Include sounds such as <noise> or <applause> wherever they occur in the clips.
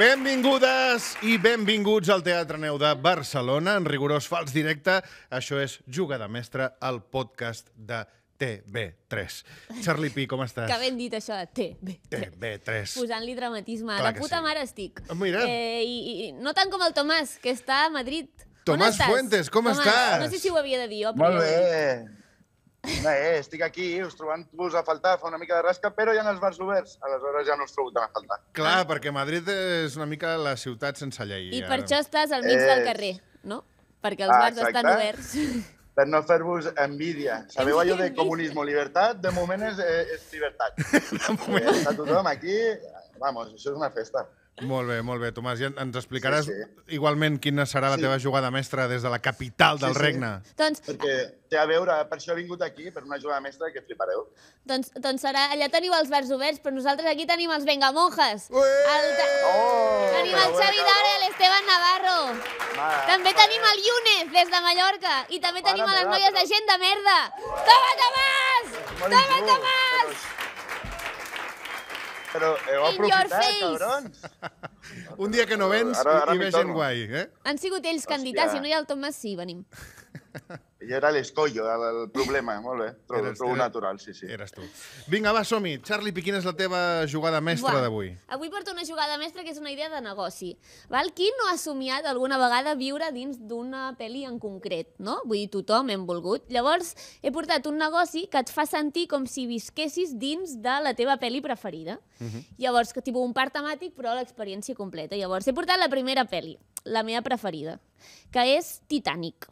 Benvingudes i benvinguts al Teatre Neu de Barcelona, en rigorós fals directe. Això és Juga de Mestre, el podcast de TV3. Charlie Pi, com estàs? Que ben dit això de TV3. TV3. Posant-li dramatisme. Clar la puta sí. mare estic. Mira. Eh, i, i, no tant com el Tomàs, que està a Madrid. Tomàs Fuentes, com Tomàs, estàs? No sé si ho havia de dir. Jo, Molt bé. No, eh, estic aquí, us trobant-vos a faltar, fa una mica de rasca, però hi ha els bars oberts, aleshores ja no us trobo tan a faltar. Clar, perquè Madrid és una mica la ciutat sense llei. I ara. per això estàs al mig eh... del carrer, no? Perquè els ah, bars exacte. estan oberts. <laughs> Per no fer-vos envidia. Sabeu allò de comunisme, libertat? De moment és, eh, és libertat. <laughs> de moment. Eh, està tothom aquí, vamos, això és una festa. Molt bé, molt bé, Tomàs. Ja ens explicaràs sí, sí. igualment quina serà la sí. teva jugada mestra des de la capital del sí, sí. regne. Doncs... Perquè té a veure, per això he vingut aquí, per una jugada mestra que flipareu. Doncs, doncs serà... Allà teniu els verds oberts, però nosaltres aquí tenim els vengamonjes. El... Oh, tenim el Xavi Dara, l'Esteban Navarro. Mare, també mare. tenim el Llunes des de Mallorca. I també mare tenim a les noies de gent de merda. Toma, Tomàs! Toma, Tomàs! Però heu eh, In aprofitat, cabrons. Un dia que no vens ara, ara i ve gent guai, eh? Han sigut ells candidats, si no hi ha el Tomàs, sí, venim. Ella <laughs> era l'escollo, el, el problema, molt bé. Trobo, eres, trobo era, natural, sí, sí. Eres tu. Vinga, va, som-hi. Charlie, quina és la teva jugada mestra d'avui? Avui porto una jugada mestra que és una idea de negoci. Val? Qui no ha somiat alguna vegada viure dins d'una pel·li en concret, no? Vull dir, tothom hem volgut. Llavors, he portat un negoci que et fa sentir com si visquessis dins de la teva pel·li preferida. Uh mhm. -huh. Llavors, que tipus un parc temàtic, però l'experiència completa. Llavors, he portat la primera pel·li, la meva preferida, que és Titanic.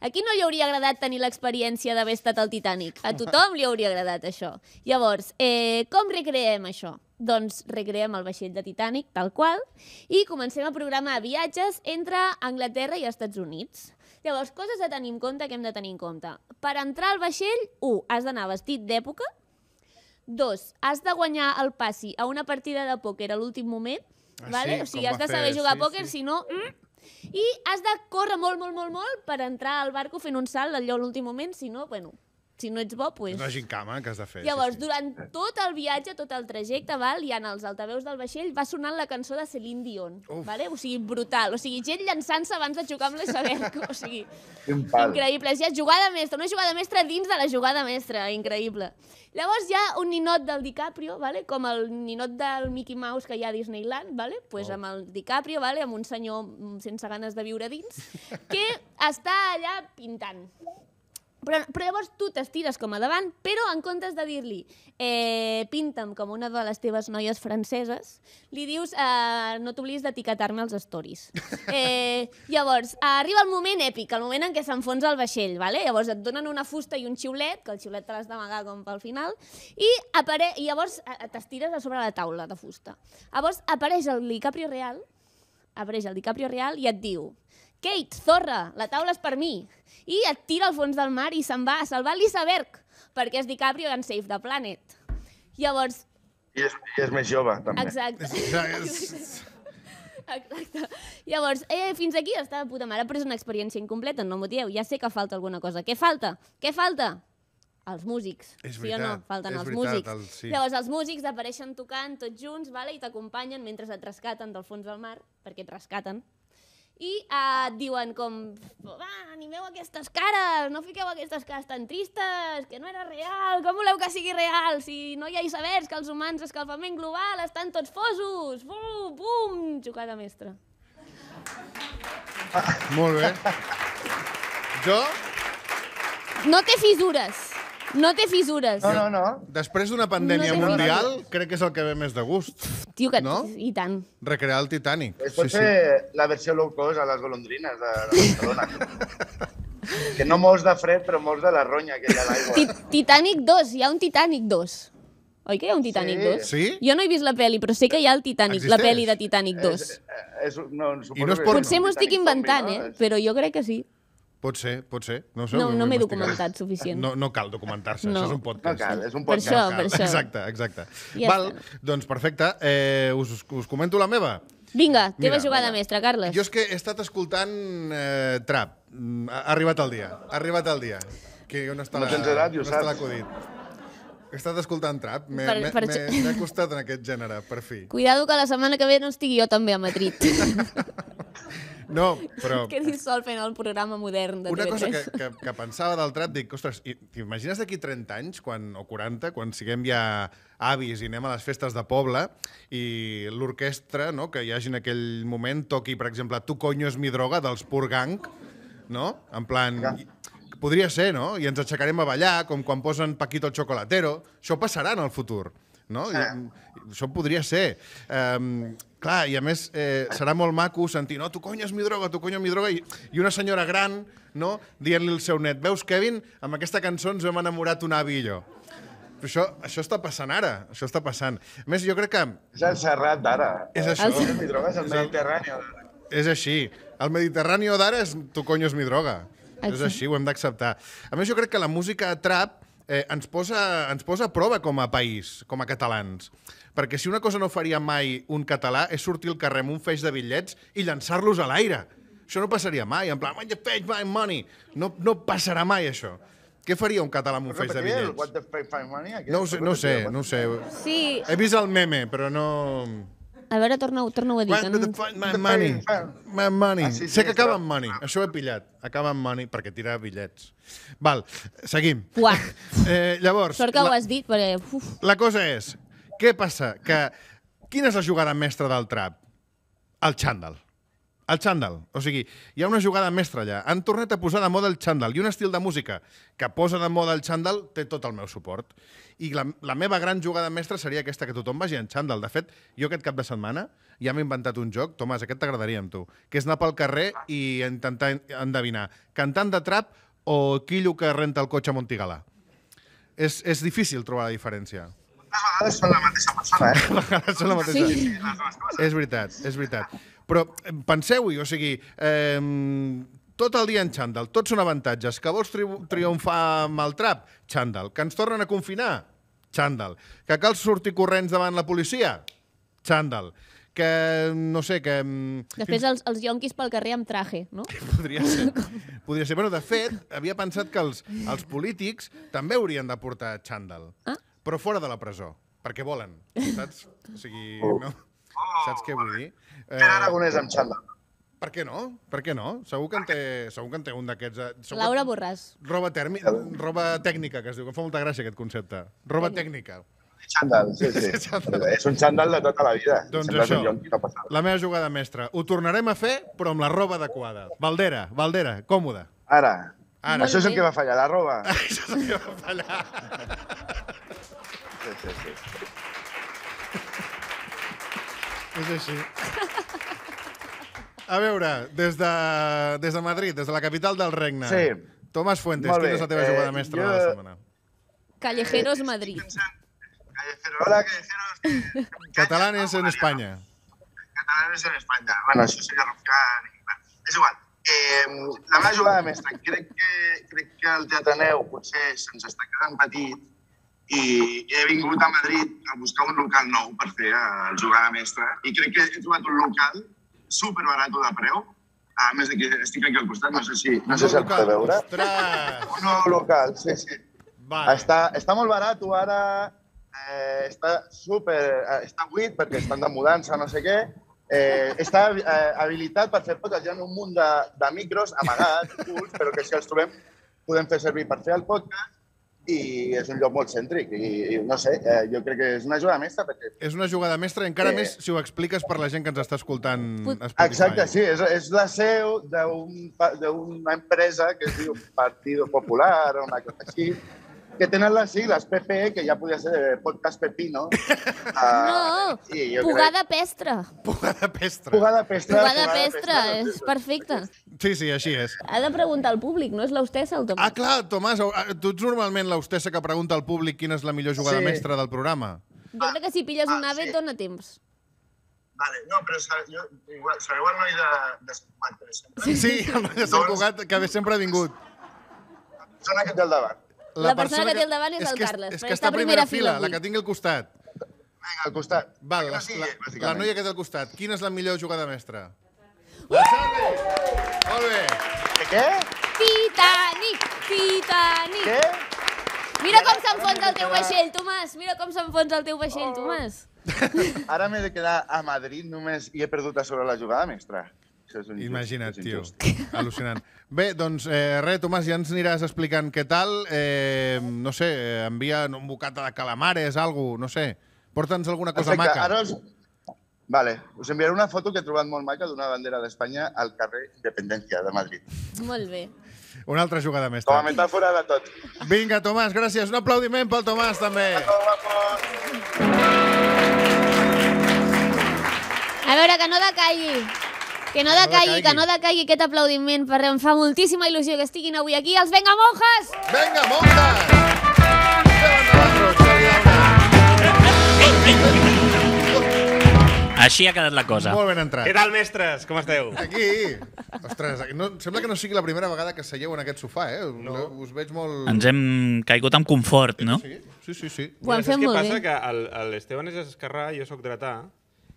A qui no li hauria agradat tenir l'experiència d'haver estat al Titanic? A tothom li hauria agradat això. Llavors, eh, com recreem això? Doncs recreem el vaixell de Titanic, tal qual, i comencem a programar viatges entre Anglaterra i Estats Units. Llavors, coses a tenir en compte que hem de tenir en compte. Per entrar al vaixell, 1. Has d'anar vestit d'època. 2. Has de guanyar el passi a una partida de pòquer a l'últim moment. Ah, vale? sí, o sigui, has de saber fer, jugar sí, a pòquer, sí. si no... Mm, i has de córrer molt, molt, molt, molt per entrar al barco fent un salt allò a l'últim moment, si no, bueno, si no ets bo, doncs... Pues... És una gincama que has de fer. Llavors, sí, sí. durant tot el viatge, tot el trajecte, val, i en els altaveus del vaixell va sonant la cançó de Celine Dion. Vale? O sigui, brutal. O sigui, gent llançant-se abans de jugar amb l'Isabel. O sigui, increïble. És ja jugada mestra, una jugada mestra dins de la jugada mestra. Increïble. Llavors hi ha un ninot del DiCaprio, vale? com el ninot del Mickey Mouse que hi ha a Disneyland, vale? pues oh. amb el DiCaprio, vale? amb un senyor sense ganes de viure dins, que està allà pintant però, però llavors tu t'estires com a davant, però en comptes de dir-li eh, pinta'm com una de les teves noies franceses, li dius eh, no t'oblidis d'etiquetar-me els stories. <laughs> Eh, llavors, arriba el moment èpic, el moment en què s'enfonsa el vaixell, vale? llavors et donen una fusta i un xiulet, que el xiulet te l'has d'amagar com pel final, i, apare i llavors eh, eh, t'estires a sobre la taula de fusta. Llavors apareix el DiCaprio real, apareix el DiCaprio real i et diu Kate, zorra, la taula és per mi. I et tira al fons del mar i se'n va a salvar Lisa perquè és DiCaprio en Save the Planet. Llavors... I és, i és més jove, també. Exacte. Exacte. Llavors, eh, fins aquí està de puta mare, però és una experiència incompleta, no m'ho dieu. Ja sé que falta alguna cosa. Què falta? Què falta? els músics. És veritat, sí o no? Falten és els veritat, músics. El, sí. Llavors, els músics apareixen tocant tots junts vale? i t'acompanyen mentre et rescaten del fons del mar, perquè et rescaten, i uh, eh, et diuen com, va, animeu aquestes cares, no fiqueu aquestes cares tan tristes, que no era real, com voleu que sigui real si no hi ha sabers que els humans escalfament global estan tots fosos, bum, bum, jugada mestra. Ah, molt bé. Jo? No té fissures. No té fissures. No, no, no. Després d'una pandèmia No mundial, mundial, crec que és el que ve més de gust. Tio, que... No? I tant. Recrear el Titanic. Es pot sí, ser sí. la versió low cost a les golondrines de, Barcelona. <laughs> que no mous de fred, però mous de la ronya que hi ha l'aigua. Ti- Titanic 2, hi ha un Titanic 2. Oi que hi ha un Titanic Sí. 2? Sí? Jo no he vist la peli, però sé que hi ha el Titanic, la Existeix? peli de Titanic 2. És, és, no, suposo I no és que porno. Potser m'ho estic inventant, no? eh? Però jo crec que sí. Pot ser, pot ser. No, sé, no, no m'he documentat suficient. No, no cal documentar-se, no. això és un podcast. No cal, és un podcast. Per això, per això. Exacte, exacte. Ja Val, està. doncs perfecte. Eh, us, us comento la meva. Vinga, teva Mira, jugada vinga. mestra, Carles. Jo és que he estat escoltant eh, Trap. Mm, ha arribat el dia, ha arribat el dia. Que on està no tens edat, ja l'acudit. He estat escoltant trap, m'he acostat en aquest gènere, per fi. Cuidado que la setmana que ve no estigui jo també a Madrid. <laughs> No, <laughs> però... Que dissol fent el programa modern de TV3. Una cosa que, que, que pensava del trap, dic, ostres, t'imagines d'aquí 30 anys, quan, o 40, quan siguem ja avis i anem a les festes de poble i l'orquestra no, que hi hagi en aquell moment toqui, per exemple, Tu coño és mi droga dels Pur Gang, no? En plan... podria ser, no? I ens aixecarem a ballar, com quan posen Paquito el Chocolatero. Això passarà en el futur no? Ah. I, mm, això podria ser. Um, clar, i a més eh, serà molt maco sentir no, tu és mi droga, tu conyes mi droga, i, i una senyora gran no, dient-li al seu net, veus, Kevin, amb aquesta cançó ens hem enamorat un avi i jo. Però això, això està passant ara, això està passant. A més, jo crec que... És el Serrat d'ara. És això. El... Mi droga és el Mediterrani d'ara. És així. El Mediterrani d'ara és tu conyes mi droga. Exacte. És així, ho hem d'acceptar. A més, jo crec que la música trap eh, ens, posa, ens posa a prova com a país, com a catalans. Perquè si una cosa no faria mai un català és sortir al carrer amb un feix de bitllets i llançar-los a l'aire. Això no passaria mai, en plan, what the my money. No, no passarà mai, això. Què faria un català amb un feix de bitllets? What the my money? No ho sé, no sé, no ho sé. Sí. He vist el meme, però no... A veure, torna-ho torna a dir. Man, the my money? My money. Ah, sí, sí, sé que acaba amb money. Això ho he pillat. Acaba amb money perquè tira bitllets. Val, seguim. Uah. <laughs> Eh, llavors... Sort que la, ho has dit, perquè... Uf. La cosa és, què passa? Que, quina és la jugada mestra del trap? El xandall. El xandall. O sigui, hi ha una jugada mestra allà. Han tornat a posar de moda el xandall i un estil de música que posa de moda el xandall té tot el meu suport. I la, la meva gran jugada mestra seria aquesta, que tothom vagi en xandall. De fet, jo aquest cap de setmana ja m'he inventat un joc, Tomàs, aquest t'agradaria amb tu, que és anar pel carrer i intentar endevinar cantant de trap o quillo que renta el cotxe a Montigalà. És, és difícil trobar la diferència Les vegades són la mateixa persona, eh? <laughs> són la mateixa. Sí. És veritat, és veritat. Però penseu-hi, o sigui, eh, tot el dia en xandall, tots són avantatges. Que vols tri triomfar amb el trap? Xandall. Que ens tornen a confinar? Xandall. Que cal sortir corrents davant la policia? Xandall que no sé, que... Després els, els yonquis pel carrer amb traje, no? <laughs> Podria ser. Podria ser. Bueno, de fet, havia pensat que els, els polítics també haurien de portar xandall, ah? però fora de la presó, perquè volen, saps? O sigui, no? Oh. Saps què vull dir? Eh, Aragonès amb xandall. Per què no? Per què no? Segur que en té, segur que en té un d'aquests... Eh, Laura que... Borràs. Roba, termi... roba tècnica, que es diu, que fa molta gràcia aquest concepte. Roba tècnica. Xandall, sí, sí. <laughs> xandall. És un xandall de tota la vida. Doncs Xandall això, la meva jugada mestra. Ho tornarem a fer, però amb la roba adequada. Valdera, Valdera, còmoda. Ara. Ara. això és el que va fallar, la roba. <laughs> això és el que va fallar. sí, sí, sí. és així. A veure, des de, des de Madrid, des de la capital del regne. Sí. Tomàs Fuentes, quina és la teva eh, jugada mestra jo... de la setmana? Callejeros Madrid. Callejeros. Hola, Callejeros. Catalanes en Espanya. Catalanes en Espanya. Bueno, això seria roncar. És igual. Eh, la meva jugada mestra, crec que, crec que el Neu potser se'ns està quedant petit i he vingut a Madrid a buscar un local nou per fer eh, el jugada mestra i crec que he trobat un local super barato de preu. A més, aquí, estic aquí al costat, no sé si... No sé si el puc veure. Ostres! Un nou local, sí, sí. Vale. Està, està molt barat, ara eh, està super... Eh, està buit perquè estan de mudança, no sé què, Eh, està eh, habilitat per fer podcast. Hi ha un munt de, de micros amagats, ocults, però que si els trobem podem fer servir per fer el podcast i és un lloc molt cèntric i, i no sé, eh, jo crec que és una jugada mestra perquè... És una jugada mestra, encara eh... més si ho expliques per la gent que ens està escoltant Spotify. Exacte, sí, és, és la seu d'una un, empresa que es diu Partido Popular o una cosa així que tenen les sigles PPE, que ja podia ser eh, podcast pepino. Uh, <laughs> ah, no, sí, pugada crec... pestra. Pugada pestra. Pugada pestra. Pugada pestra, és perfecte. Sí, sí, així és. Ha de preguntar al públic, no és l'hostessa el Tomàs? Ah, clar, Tomàs, ah, tu ets normalment l'hostessa que pregunta al públic quina és la millor jugada sí. mestra del programa. Jo ah, crec que si pilles ah, un ave, sí. dona temps. Vale, no, però jo, igual, sabeu el noi de, de Sant Cugat? Sí, el noi de Sant Cugat, que sempre ha vingut. Són aquest del davant la, la persona, persona que, que té al davant és, és el que, Carles. És que està a primera, primera fila, avui. la que tinc al costat. Vinga, al costat. Val, la, la, la noia que té al costat. Quina és la millor jugada mestra? Uh! La Sally! Uh! Molt bé. Què? Titanic! Titanic! Què? Mira com s'enfonsa el teu vaixell, Tomàs! Mira com s'enfonsa el teu vaixell, oh. Tomàs! <laughs> Ara m'he de quedar a Madrid només i he perdut a sobre la jugada mestra. Això és un Imagina't, tio. Al·lucinant. Bé, doncs eh, res, Tomàs, ja ens aniràs explicant què tal. Eh, no sé, envia un bocata de calamares, algo, no sé. Porta'ns alguna cosa Perfecte. maca. Ara us... Vale, us enviaré una foto que he trobat molt maca d'una bandera d'Espanya al carrer Independència de Madrid. Molt bé. Una altra jugada més. Com a metàfora de tot. Vinga, Tomàs, gràcies. Un aplaudiment pel Tomàs, també. A veure, que no decaigui. Que no decaigui, que no decaigui aquest aplaudiment, perquè em fa moltíssima il·lusió que estiguin avui aquí els Venga Monjas! Venga Monjas! Així ha quedat la cosa. Molt ben entrat. Què tal, mestres? Com esteu? Aquí. Ostres, no, sembla que no sigui la primera vegada que seieu en aquest sofà, eh? No. Us veig molt... Ens hem caigut amb confort, no? Sí, sí, sí. sí. Ho hem fet molt passa? bé. Que l'Esteban és esquerrà i jo sóc dretà.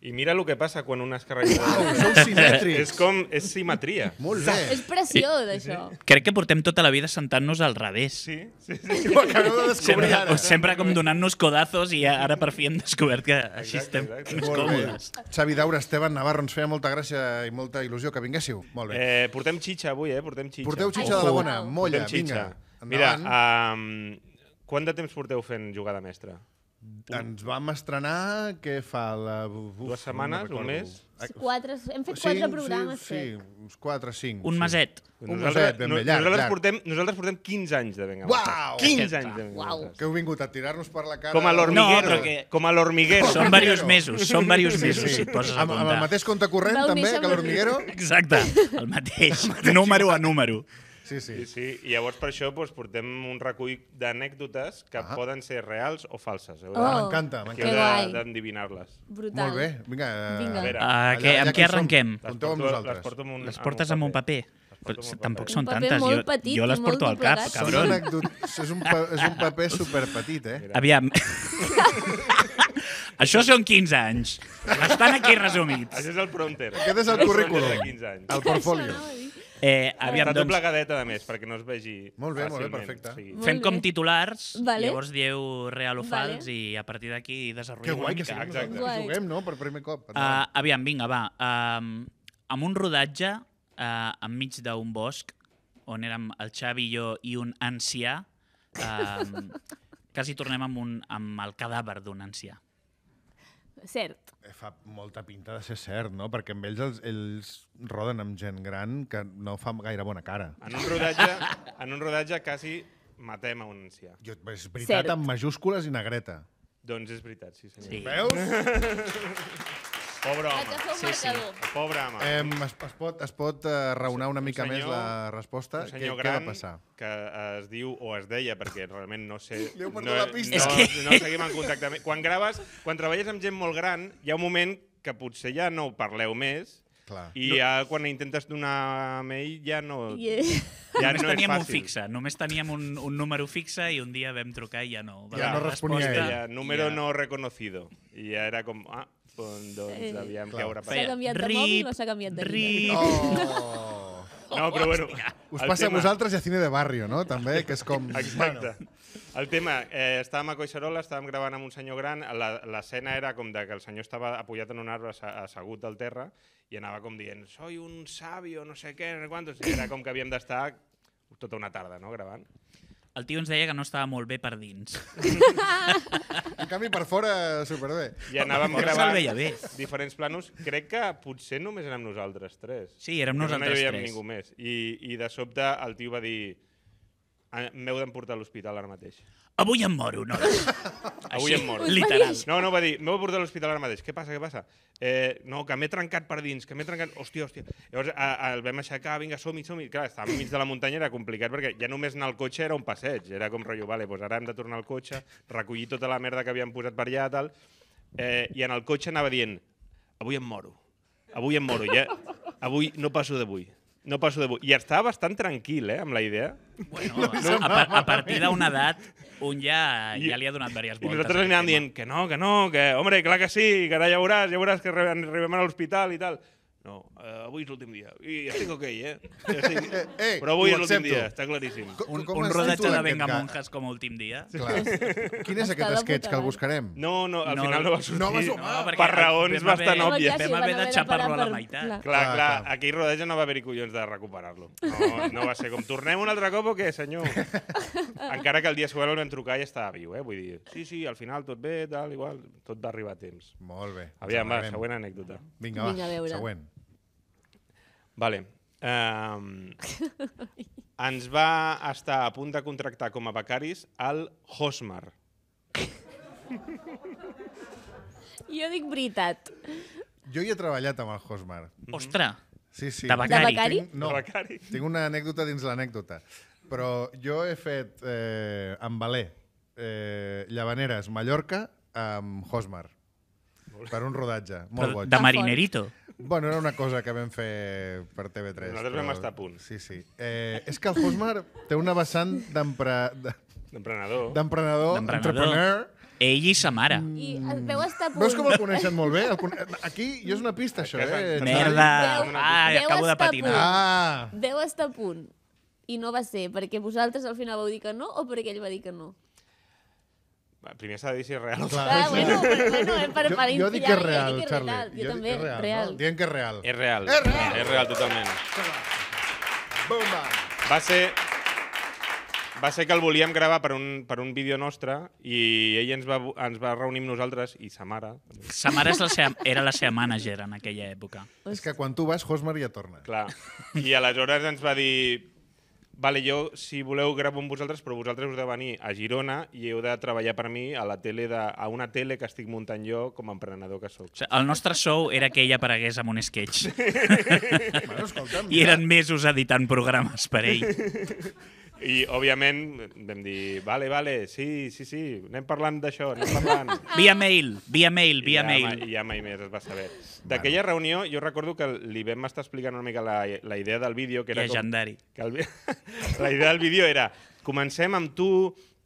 I mira el que passa quan una es Wow, Uau, sou simètrics. És com, és simetria. Molt bé. És pressió, d'això. Crec que portem tota la vida sentant-nos al revés. Sí, sí, sí. Ho acabeu de descobrir sempre, ara. Eh? Sempre com donant-nos codazos i ara per fi hem descobert que així exacte, estem exacte. més Molt còmodes. Bé. Xavi Daura, Esteban Navarro, ens feia molta gràcia i molta il·lusió que vinguéssiu. Molt bé. Eh, portem xitxa avui, eh? Portem xitxa. Porteu xitxa de la bona. Molla, vinga. Endavant. Mira, um, quant de temps porteu fent jugada mestra? Ens vam estrenar, què fa? La, uf, Dues setmanes, no un mes? Quatre, hem fet quatre programes. Sí, crec. sí, uns quatre, cinc. Un sí. maset. Un nosaltres, maset, ben nosaltres, Portem, nosaltres portem 15 anys de Venga Uau! 15 anys de Venga Uau. Que heu vingut a tirar-nos per la cara... Com a l'hormiguero. No, que... Com a l'hormiguero. Són diversos mesos, són diversos mesos, sí, sí. si et poses a comptar. Amb, amb el mateix compte corrent, també, que l'hormiguero. Exacte, <laughs> el mateix, número a número. Sí, sí. I, sí. I llavors per això doncs, portem un recull d'anècdotes que ah. poden ser reals o falses. Eh? Oh, m'encanta, m'encanta. d'endevinar-les. Brutal. Molt bé, vinga. vinga. A veure, uh, allà, que, amb què arrenquem? Les porto, amb nosaltres. Les, porto amb un, les portes amb un paper. Amb un paper. Però, tampoc són tantes. Jo, petit, jo, les porto al cap, cabron. És un, és un paper <laughs> superpetit, eh? Aviam. <laughs> Això són 15 anys. Estan aquí resumits. Això és el prompter. Aquest és el, el currículum. El portfolio. Eh? Eh, aviam, Està doncs... plegadeta, a més, perquè no es vegi Molt bé, molt bé, perfecte. Sí. Molt Fem bé. com titulars, vale. llavors dieu real o vale. fals i a partir d'aquí desarrollem Que guai que siguem Exacte. que juguem, no?, per primer cop. Uh, aviam, vinga, va. Uh, amb un rodatge uh, enmig d'un bosc, on érem el Xavi i jo i un ancià, uh, quasi tornem amb, un, amb el cadàver d'un ancià cert. Eh, fa molta pinta de ser cert, no? Perquè amb ells, els, ells roden amb gent gran que no fa gaire bona cara. En un rodatge, en un rodatge quasi matem a un ancià. Jo, és veritat, cert. amb majúscules i negreta. Doncs és veritat, sí senyor. Sí. Veus? <laughs> Pobre home. Sí, sí. Pobre home. Eh, es, es pot, es pot eh, raonar una mica un senyor, més la resposta. Un senyor què, gran què va passar? que es diu o es deia, perquè realment no sé... Li no, la pista. No, que... no seguim en contacte. Quan graves, quan treballes amb gent molt gran, hi ha un moment que potser ja no parleu més, Clar. I ja quan intentes donar mail ja no... Yeah. Ja <laughs> només no teníem un fixe, només teníem un, un número fixe i un dia vam trucar i ja no. Ja, ja no responia Ja, número ja. no reconocido. I ja era com... Ah, doncs eh, havíem clar. haurà per S'ha canviat de mòbil o s'ha canviat de vida? Oh. <laughs> No, però bueno... Us passa tema... a vosaltres i a Cine de Barrio, no? També, que és com... Exacte. Bueno. El tema, eh, estàvem a Coixarola, estàvem gravant amb un senyor gran, l'escena era com de que el senyor estava apujat en un arbre assegut del terra i anava com dient, soy un sabio, no sé què, no sé quantos, i era com que havíem d'estar tota una tarda, no?, gravant el tio ens deia que no estava molt bé per dins. en canvi, per fora, superbé. I anàvem a gravar bé. diferents planos. Crec que potser només érem nosaltres tres. Sí, érem nosaltres no tres. No hi havia ningú més. I, I de sobte el tio va dir Ah, m'heu d'emportar a l'hospital ara mateix. Avui em moro, no? <laughs> Avui em moro. Literal. No, no, va dir, m'heu portar a l'hospital ara mateix. Què passa, què passa? Eh, no, que m'he trencat per dins, que m'he trencat... Hòstia, hòstia. Llavors a, a, el vam aixecar, vinga, som-hi, som-hi. Clar, estàvem enmig de la muntanya, era complicat, perquè ja només anar al cotxe era un passeig. Era com rotllo, vale, doncs ara hem de tornar al cotxe, recollir tota la merda que havíem posat per allà, tal. Eh, I en el cotxe anava dient, avui em moro. Avui em moro, ja... Avui no passo d'avui. No passo de bo. I estava bastant tranquil, eh, amb la idea. Bueno, no, a, par a partir d'una edat, un ja, I, ja li ha donat diverses voltes. I nosaltres anàvem dient que no, que no, que, hombre, clar que sí, que ara ja veuràs, ja veuràs que arribem a l'hospital i tal. No, eh, avui és l'últim dia. I ja estic ok, eh? Ja estic... Ei, eh, eh, eh, <laughs> Però avui és l'últim dia, està claríssim. Com, un, com un rodatge de Venga Monjas com a últim dia. Sí, clar. Quin és aquest sketch que el buscarem? No, no, al no, final no va sortir. No, va sumar. no, per raons bastant òbvies. Vam haver de xapar-lo a la meitat. Clar, clar, clar, aquell rodatge no va haver-hi collons de recuperar-lo. No, no va ser com, tornem un altre cop o què, senyor? <laughs> Encara que el dia següent el vam trucar i estava viu, eh? Vull dir, sí, sí, al final tot bé, tal, igual, tot va arribar a temps. Molt bé. Aviam, va, següent anècdota. Vinga, va, següent. Vale. Um, <laughs> ens va estar a punt de contractar com a becaris al Hosmar. Jo dic veritat. Jo hi he treballat amb el Hosmar. Mm-hmm. Ostres! Sí, sí. De becari? Tinc, no, de becari. tinc una anècdota dins l'anècdota. Però jo he fet eh, amb Valer, eh, Llavaneres, Mallorca, amb Hosmar. Per un rodatge, molt Però boig. De marinerito? Bueno, era una cosa que vam fer per TV3. Nosaltres però... vam estar a punt. Sí, sí. Eh, és que el Fosmar té una vessant d'emprenedor. D'emprenedor. D'emprenedor. Ell i sa mare. I el veu estar a punt. Veus com el coneixen molt bé? Cone... Aquí jo és una pista, això, eh? Merda! Ai, ah, acabo de patinar. Ah. Deu estar a punt. I no va ser, perquè vosaltres al final vau dir que no o perquè ell va dir que no? Primer s'ha de dir si és real o fals. Ah, bueno, bueno, bueno, eh, per, per jo, jo dic que és real, jo Charlie. Jo, jo també, real. real. No? Diem que és real. És real. És real, és real totalment. Bomba. Va ser, va ser que el volíem gravar per un, per un vídeo nostre i ell ens va, ens va reunir amb nosaltres i sa mare. Sa mare és la seva, era la seva mànager en aquella època. És que quan tu vas, Josmar ja torna. Clar. I aleshores ens va dir Vale, jo, si voleu, gravo amb vosaltres, però vosaltres us de venir a Girona i heu de treballar per mi a la tele de, a una tele que estic muntant jo com a emprenedor que sóc. O sigui, el nostre sou era que ella aparegués amb un sketch. <laughs> bueno, I eren mesos editant programes per ell. <laughs> I, òbviament, vam dir, vale, vale, sí, sí, sí, anem parlant d'això, anem parlant. <laughs> via mail, via mail, via I ja, mail. I ja mai més es va saber. D'aquella bueno. reunió, jo recordo que li vam estar explicant una mica la, la idea del vídeo. Que era Legendari. Com, que el, <laughs> la idea del vídeo era, comencem amb tu,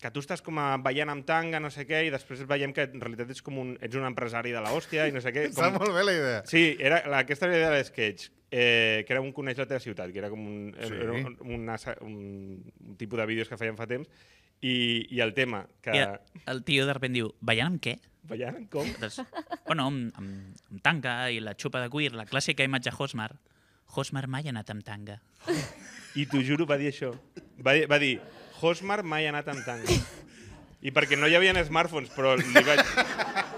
que tu estàs com a ballant amb tanga, no sé què, i després veiem que en realitat ets com un, ets un empresari de l'hòstia i no sé què. <laughs> Com... Està molt bé la idea. Sí, era, aquesta era la idea de l'esquetx eh, que era un Coneix la teva ciutat, que era com un, sí. era un, un, un tipus de vídeos que feien fa temps, i, i el tema que... I el tio de repent diu, ballant amb què? Ballant amb com? Des, doncs, bueno, amb, amb, amb tanga i la xupa de cuir, la clàssica imatge Hosmar. Hosmar mai ha anat amb tanga. I t'ho juro, va dir això. Va va dir Hosmar mai ha anat amb tanga. I perquè no hi havia smartphones, però li vaig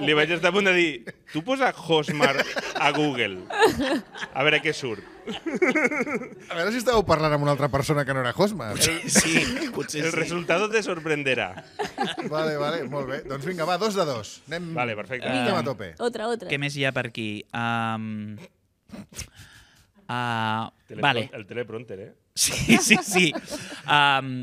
li vaig estar a punt de dir, tu posa Hosmar a Google, a veure què surt. A veure si estàveu parlant amb una altra persona que no era Hosmar. Sí, sí, potser El resultat te sorprenderà. Vale, vale, molt bé. Doncs vinga, va, dos de dos. Anem, Vale, perfecte. anem a tope. Otra, otra. Què més hi ha per aquí? Um, uh, ah, Telepro- vale. El teleprompter, eh? Sí, sí, sí. Um,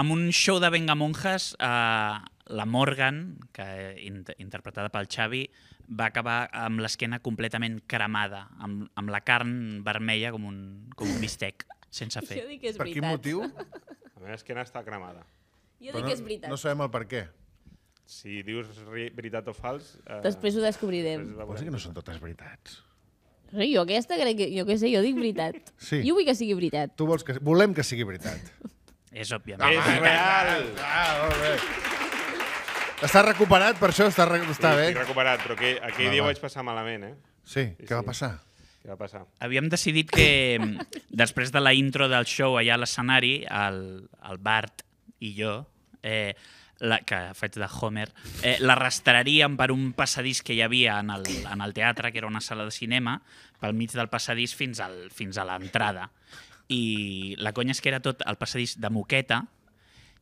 amb un show de Venga Monjas... uh, la Morgan, que eh, inter interpretada pel Xavi, va acabar amb l'esquena completament cremada, amb, amb la carn vermella com un, com un bistec, sense fer. Jo dic que és per veritat. quin motiu? <laughs> La meva esquena està cremada. Jo Però dic no, que és veritat. No sabem el per què. Si dius veritat o fals... Eh, després ho descobrirem. Vols que no són totes veritats? No, jo aquesta crec que... Jo què sé, jo dic veritat. Sí. Jo vull que sigui veritat. Tu vols que... Volem que sigui veritat. És òbviament. No, és real! Ah, molt bé. Està recuperat, per això està, re... està bé. Estic recuperat, però aquell, aquell ah, dia va. ho vaig passar malament, eh? Sí, sí què sí. va passar? Què va passar? Havíem decidit que després de la intro del show allà a l'escenari, el, el Bart i jo, eh, la, que faig de Homer, eh, l'arrastraríem per un passadís que hi havia en el, en el teatre, que era una sala de cinema, pel mig del passadís fins, al, fins a l'entrada. I la conya és que era tot el passadís de moqueta,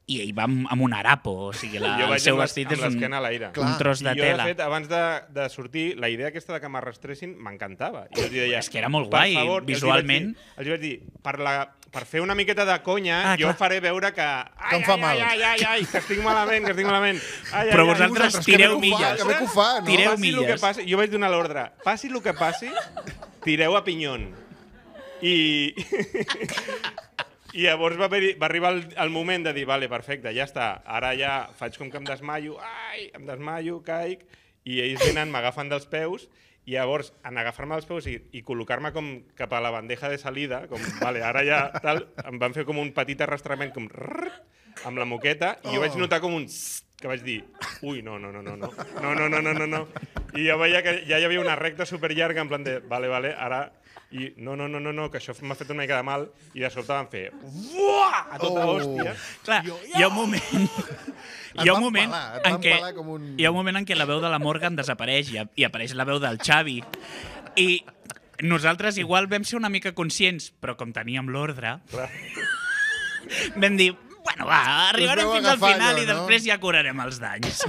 i ell va amb, amb un harapo, o sigui, la, <laughs> el seu vestit és un, a l'aire. un tros de I jo, tela. Jo, de fet, abans de, de sortir, la idea aquesta de que m'arrestressin m'encantava. I els deia, és que era molt guai, favor, visualment. Els vaig dir, els vaig dir per, la, per fer una miqueta de conya, ah, jo clar. faré veure que... Ai, que em fa ai, mal. Ai, ai, ai, ai, que estic malament, que estic malament. Ai, Però ai, vosaltres vosaltres tireu que milles. Fa, que bé que ho fa, no? Tireu passi milles. Que passi, jo vaig donar l'ordre. Passi el que passi, tireu a pinyon. I... I llavors va, va arribar el, el moment de dir, vale, perfecte, ja està, ara ja faig com que em desmaio, ai, em desmaio, caic, i ells venen, m'agafen dels peus, i llavors, en agafar-me els peus i, i col·locar-me com cap a la bandeja de salida, com, vale, ara ja, tal, em van fer com un petit arrastrament, com, rrr, amb la moqueta, i jo vaig notar com un que vaig dir, ui, no, no, no, no, no, no, no, no, no, no, no. I jo veia que ja hi havia una recta superllarga en plan de, vale, vale, ara i no, no, no, no, no que això m'ha fet una mica de mal, i de sobte van fer buah, a tota oh. hòstia. Clar, jo, hi ha un moment... <laughs> Hi ha un moment, pelar, en què, un... hi ha un moment en què la veu de la Morgan desapareix i, i apareix la veu del Xavi. I nosaltres igual vam ser una mica conscients, però com teníem l'ordre, vam dir, Bueno, va, arribarem fins al final allò, no? i després ja curarem els danys.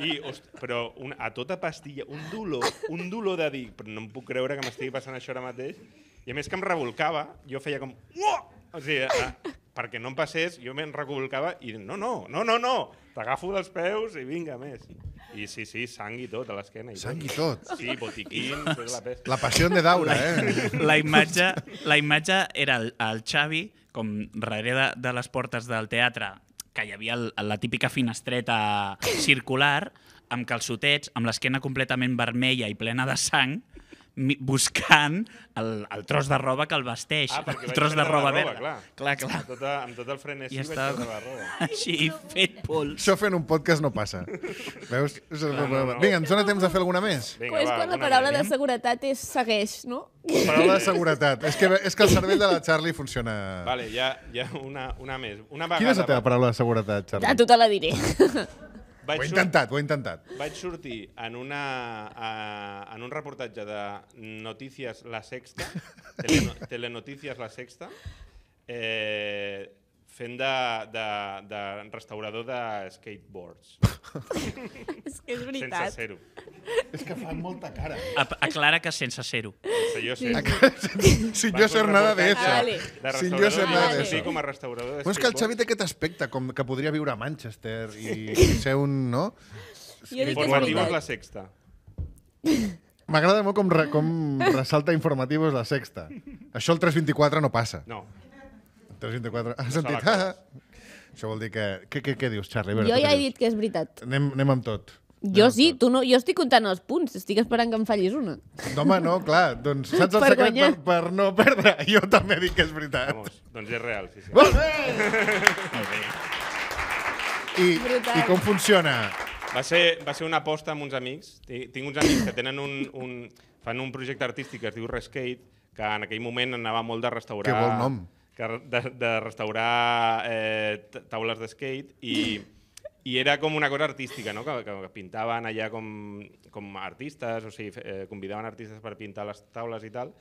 I, host, però un, a tota pastilla, un dolor, un dolor de dir, però no em puc creure que m'estigui passant això ara mateix. I a més que em revolcava, jo feia com... Uah! O sigui, a, perquè no em passés, jo me'n revolcava i no, no, no, no, no. T'agafo dels peus i vinga, més. I sí, sí, sang i tot a l'esquena. Sang i tot? Sí, botiquins, és la pesta. La passió de Daura, eh? La imatge, la imatge era el, el Xavi, com darrere de, de les portes del teatre, que hi havia el, la típica finestreta circular, amb calçotets, amb l'esquena completament vermella i plena de sang, buscant el, el tros de roba que el vesteix, ah, el tros de roba, roba verda. Clar. clar, clar. Amb, tota, amb tot el frenesí vaig està... de la roba. <laughs> Així, fet pols. Això fent un podcast no passa. Veus? No, no, no. Vinga, ens dona temps de fer alguna més? Vinga, va, és quan la paraula de seguretat és segueix, no? La paraula de seguretat. és, que, és que el cervell de la Charlie funciona... Vale, ja, ja una, una més. Una vegada... Quina és la teva paraula de seguretat, Charlie? Ja, tu tota te la diré. Vaig ho he intentat, ho he intentat. Vaig sortir en, una, a, en un reportatge de Notícies La Sexta, <laughs> Telenotícies La Sexta, eh, fent de, de, de restaurador de skateboards. <laughs> és que és veritat. Sense ser-ho. És que fan molta cara. A, aclara que sense ser-ho. Sense jo ser <laughs> Sin, sin ser nada de eso. Ah, sin jo ser nada de eso. Sí, com a restaurador de skateboards. Bueno, és que el Xavi té aquest aspecte, com que podria viure a Manchester i, i ser un... No? Jo dic Informatiu és la sexta. M'agrada molt com, re, com ressalta informatius la sexta. Això el 324 no passa. No. 324. Has sentit? <laughs> això vol dir que... Què, què, què dius, Charlie? Veure, jo ja he dit que és veritat. Anem, anem amb tot. Jo anem sí, tu no, jo estic comptant els punts, estic esperant que em fallis una. No, home, no, clar, doncs saps el per secret per, per, no perdre. <laughs> Jo també dic que és veritat. Vamos, doncs és real, sí, sí. Molt bé! I, I com funciona? Va ser, va ser una aposta amb uns amics. Tinc uns amics que tenen un, un, fan un projecte artístic que es diu Rescate, que en aquell moment anava molt de restaurar... Que bon nom que de, de restaurar eh, taules de skate i, i era com una cosa artística, no? que, que, pintaven allà com, com artistes, o sigui, eh, convidaven artistes per pintar les taules i tal,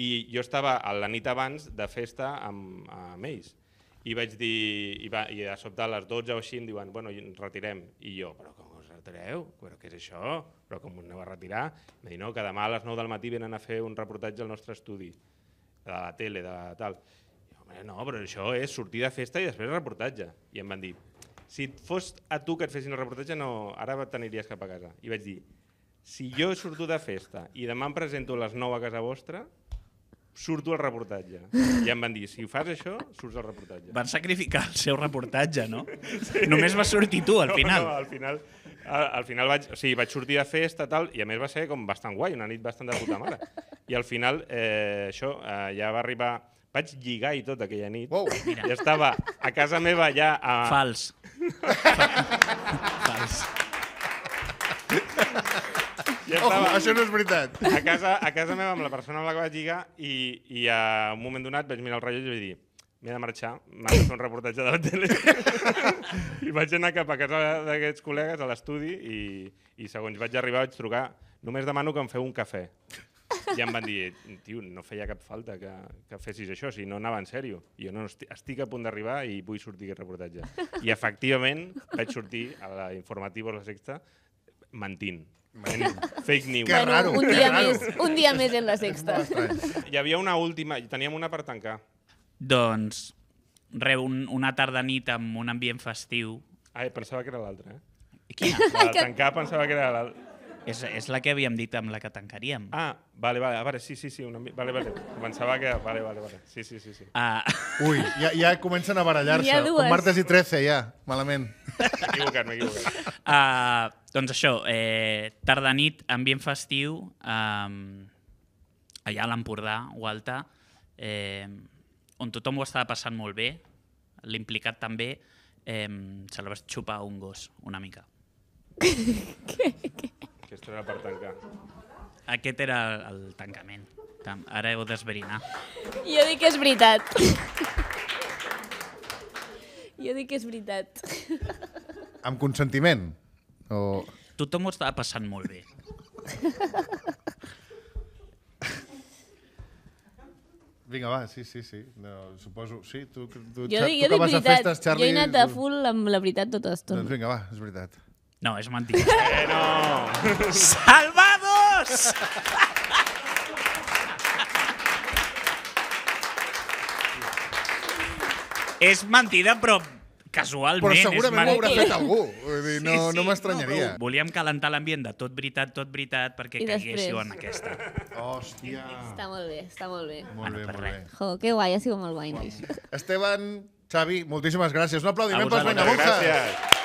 i jo estava a la nit abans de festa amb, amb ells. I vaig dir, i, va, i a sobte a les 12 o així em diuen, bueno, ens retirem. I jo, però com us retireu? Però què és això? Però com us aneu a retirar? Em diuen, no, que demà a les 9 del matí venen a fer un reportatge al nostre estudi, de la tele, de la tal no, però això és sortir de festa i després reportatge. I em van dir, si fos a tu que et fessin el reportatge, no, ara t'aniries cap a casa. I vaig dir, si jo surto de festa i demà em presento les 9 a casa vostra, surto al reportatge. I em van dir, si ho fas això, surts al reportatge. Van sacrificar el seu reportatge, no? <laughs> Sí. Només vas sortir tu, al no, final. No, al final, al, al final vaig, o sigui, vaig sortir de festa, tal, i a més va ser com bastant guai, una nit bastant de puta mare. I al final, eh, això, eh, ja va arribar vaig lligar i tot aquella nit. Wow. Mira. I estava a casa meva ja... A... Fals. Fals. Ja estava, oh, això no és veritat. A casa, a casa meva amb la persona amb la que vaig lligar i, i a un moment donat vaig mirar el rellotge i vaig dir m'he de marxar, m'ha de fer un reportatge de la tele. <laughs> I vaig anar cap a casa d'aquests col·legues a l'estudi i, i segons vaig arribar vaig trucar només demano que em feu un cafè ja em van dir, tio, no feia cap falta que, que fessis això, si no anava en sèrio. I jo no, estic a punt d'arribar i vull sortir aquest reportatge. I efectivament vaig sortir a la informativa la sexta mentint. Man, fake news. Que raro, un, dia que Més, un dia més en la sexta. Hi havia una última, teníem una per tancar. Doncs, re, un, una tarda nit amb un ambient festiu. Ai, ah, pensava que era l'altra, eh? Quina? La de tancar pensava que era l'altra. És, és la que havíem dit amb la que tancaríem. Ah, vale, vale, a ah, veure, sí, sí, sí, una, vale, vale. Començava que... Vale, vale, vale. Sí, sí, sí. sí. Ah. Ui, ja, ja comencen a barallar-se. Hi ha dues. Com martes i 13, ja. Malament. M'he equivocat, m'he equivocat. Ah, doncs això, eh, tarda nit, ambient festiu, eh, allà a l'Empordà, o Alta, eh, on tothom ho estava passant molt bé, l'implicat també, eh, se la va xupar un gos, una mica. <laughs> què? què? Això era per tancar. Aquest era el, el tancament. Ara heu d'esverinar. Jo dic que és veritat. Jo dic que és veritat. Amb consentiment? O... Tothom ho està passant molt bé. Vinga, va, sí, sí, sí. No, suposo, sí, tu, tu, jo, tu, jo tu que vas veritat. a festes, Charlie... Jo he anat a full amb la veritat tota l'estona. Doncs vinga, va, és veritat. No, és mentida. Eh, no! Salvados! és mentida, però casualment Però segurament ho haurà fet algú. Vull dir, no, sí, sí, no m'estranyaria. No, volíem calentar l'ambient de tot veritat, tot veritat, perquè I caiguéssiu en aquesta. Hòstia. Està molt bé, està molt bé. Molt bueno, bé, molt res. bé. Jo, que guai, ha sigut molt guai. Wow. Esteban, Xavi, moltíssimes gràcies. Un aplaudiment pels Vengabuxes. Gràcies.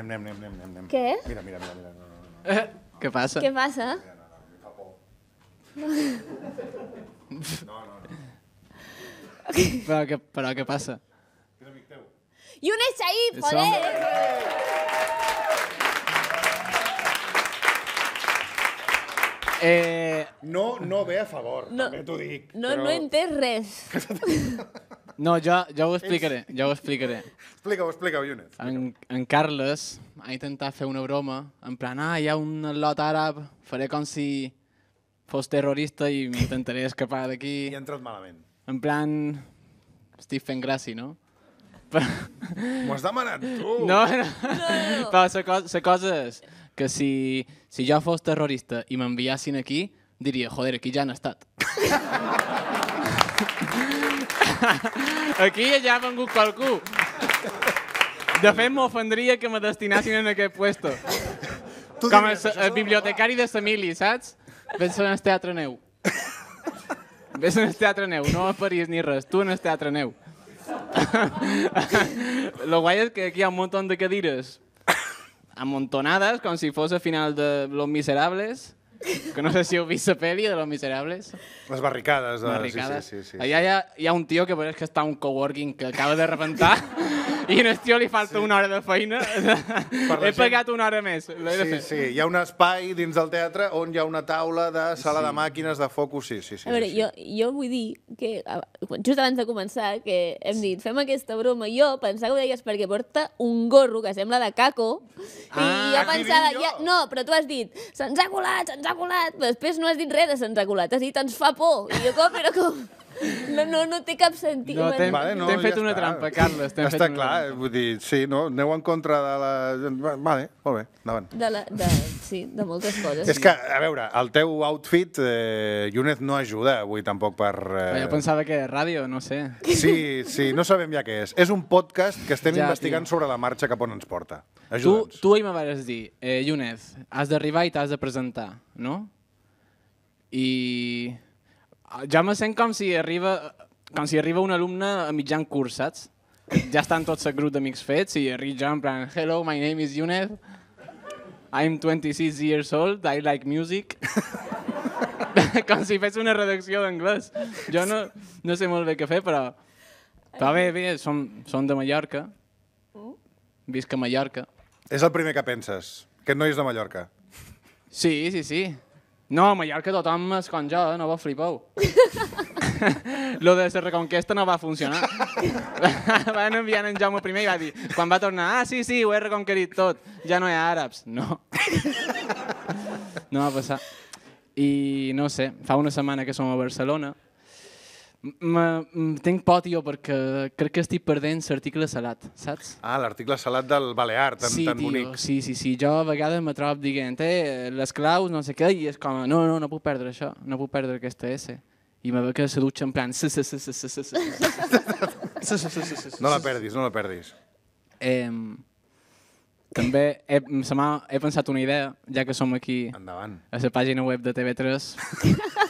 anem, anem, anem, anem, anem. Què? Mira, mira, mira. mira. No, no, no. Eh, què passa? Què passa? No, no, no. però, què, però què passa? Que És amic teu. Younes ahí, joder! Eh... No, no ve a favor, no, també t'ho dic. No, però... no he entès res. No, jo, jo ho explicaré, jo ho explicaré. <laughs> explica-ho, explica-ho, Junet. En, en Carles ha intentat fer una broma, en plan, ah, hi ha un lot àrab, faré com si fos terrorista i m'intentaré escapar d'aquí. I ha entrat malament. En plan, estic fent gràcia, no? <laughs> M'ho has demanat tu! <laughs> No, no. no. Però la cosa, cosa és que si, si jo fos terrorista i m'enviassin aquí, diria, joder, aquí ja han estat. <laughs> Aquí ja ha vengut qualcú. De fet, m'ofendria que me destinassin en aquest puesto. Tu Com a, a bibliotecari de Samili, saps? Vés en el Teatre Neu. Vés en el Teatre Neu, no me faries ni res. Tu en el Teatre Neu. <laughs> Lo guai és que aquí hi ha un munt de cadires amontonades, com si fos a final de Los Miserables, que no sé si heu vist la pel·li de Los Miserables. Les barricades. De... Eh, barricades. Sí, sí, sí, sí, Allà hi ha, hi ha un tio que pareix que està un coworking que acaba de rebentar <laughs> I a l'estiu li falta sí. una hora de feina. Per he pagat una hora més. Sí, sí. Hi ha un espai dins del teatre on hi ha una taula de sala sí. de màquines de focus. Sí, sí, sí. A veure, sí, jo, jo vull dir que just abans de començar que hem dit fem aquesta broma. Jo pensava que ho deies perquè porta un gorro que sembla de caco. Ah, I jo pensava... Jo. Ja, no, però tu has dit se'ns ha colat, se'ns ha colat. Però després no has dit res de se'ns ha colat. Has dit ens fa por. I jo com, però com... No, no, no té cap sentit. No, t'hem vale, no, fet ja una està. trampa, Carles. Està clar, trampa. vull dir, sí, no, aneu en contra de la... Vale, molt bé, endavant. De la, de, sí, de moltes coses. És que, a veure, el teu outfit, eh, Llunez no ajuda avui tampoc per... Eh... Ah, jo pensava que ràdio, no sé. Sí, sí, no sabem ja què és. És un podcast que estem ja, investigant tio. sobre la marxa cap on ens porta. Ajuda'ns. Tu, tu ahir me vas dir, eh, Llunez, has d'arribar i t'has de presentar, no? I ja me sent com si arriba, com si arriba un alumne a mitjan curs, saps? Ja estan tots el grup d'amics fets i arriba ja en plan Hello, my name is Yunez. I'm 26 years old, I like music. <laughs> com si fes una redacció d'anglès. Jo no, no sé molt bé què fer, però... Però bé, bé, som, som de Mallorca. Visc a Mallorca. És el primer que penses, que no és de Mallorca. Sí, sí, sí. No, a Mallorca tothom es com jo, eh, no va flipeu. <laughs> Lo de la reconquesta no va funcionar. <laughs> Van enviant en Jaume primer i va dir, quan va tornar, ah, sí, sí, ho he reconquerit tot, ja no hi ha àrabs. No. <laughs> no va passar. I no sé, fa una setmana que som a Barcelona, tinc por, tio, perquè crec que estic perdent l'article salat, saps? Ah, l'article salat del Balear, tan, sí, tan tio, bonic. Sí, sí, sí. Jo a vegades me trob dient, eh, les claus, no sé què, i és com, no, no, no puc perdre això, no puc perdre aquesta S. I me ve que se dutxa en plan... No la perdis, no la perdis. Eh, també he, he pensat una idea, ja que som aquí Endavant. a la pàgina web de TV3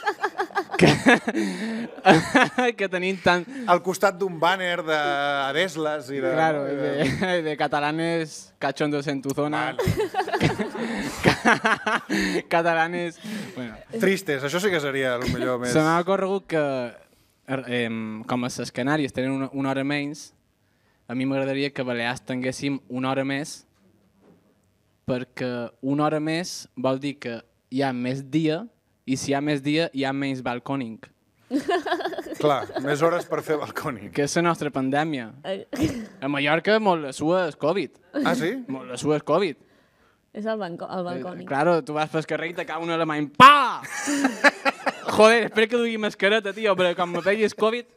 que, <laughs> <laughs> que tenim tant... Al costat d'un banner de Adeslas i de... Claro, i de, de, de catalanes cachondos en tu zona. Vale. <laughs> catalanes... Bueno. Tristes, això sí que seria el millor més... Se m'ha corregut que, eh, com a les Canàries tenen una, una hora menys, a mi m'agradaria que Balears tinguéssim una hora més perquè una hora més vol dir que hi ha més dia i si hi ha més dia, hi ha menys balcònic. <laughs> Clar, més hores per fer balcònic. Que és la nostra pandèmia. <laughs> A Mallorca molt la sua és Covid. Ah, sí? Molt la sua és Covid. És el, banco, el balcònic. Eh, claro, tu vas pel carrer i te cau un alemany. Pa! <laughs> Joder, espera que dugui mascareta, tio, però quan me peguis Covid...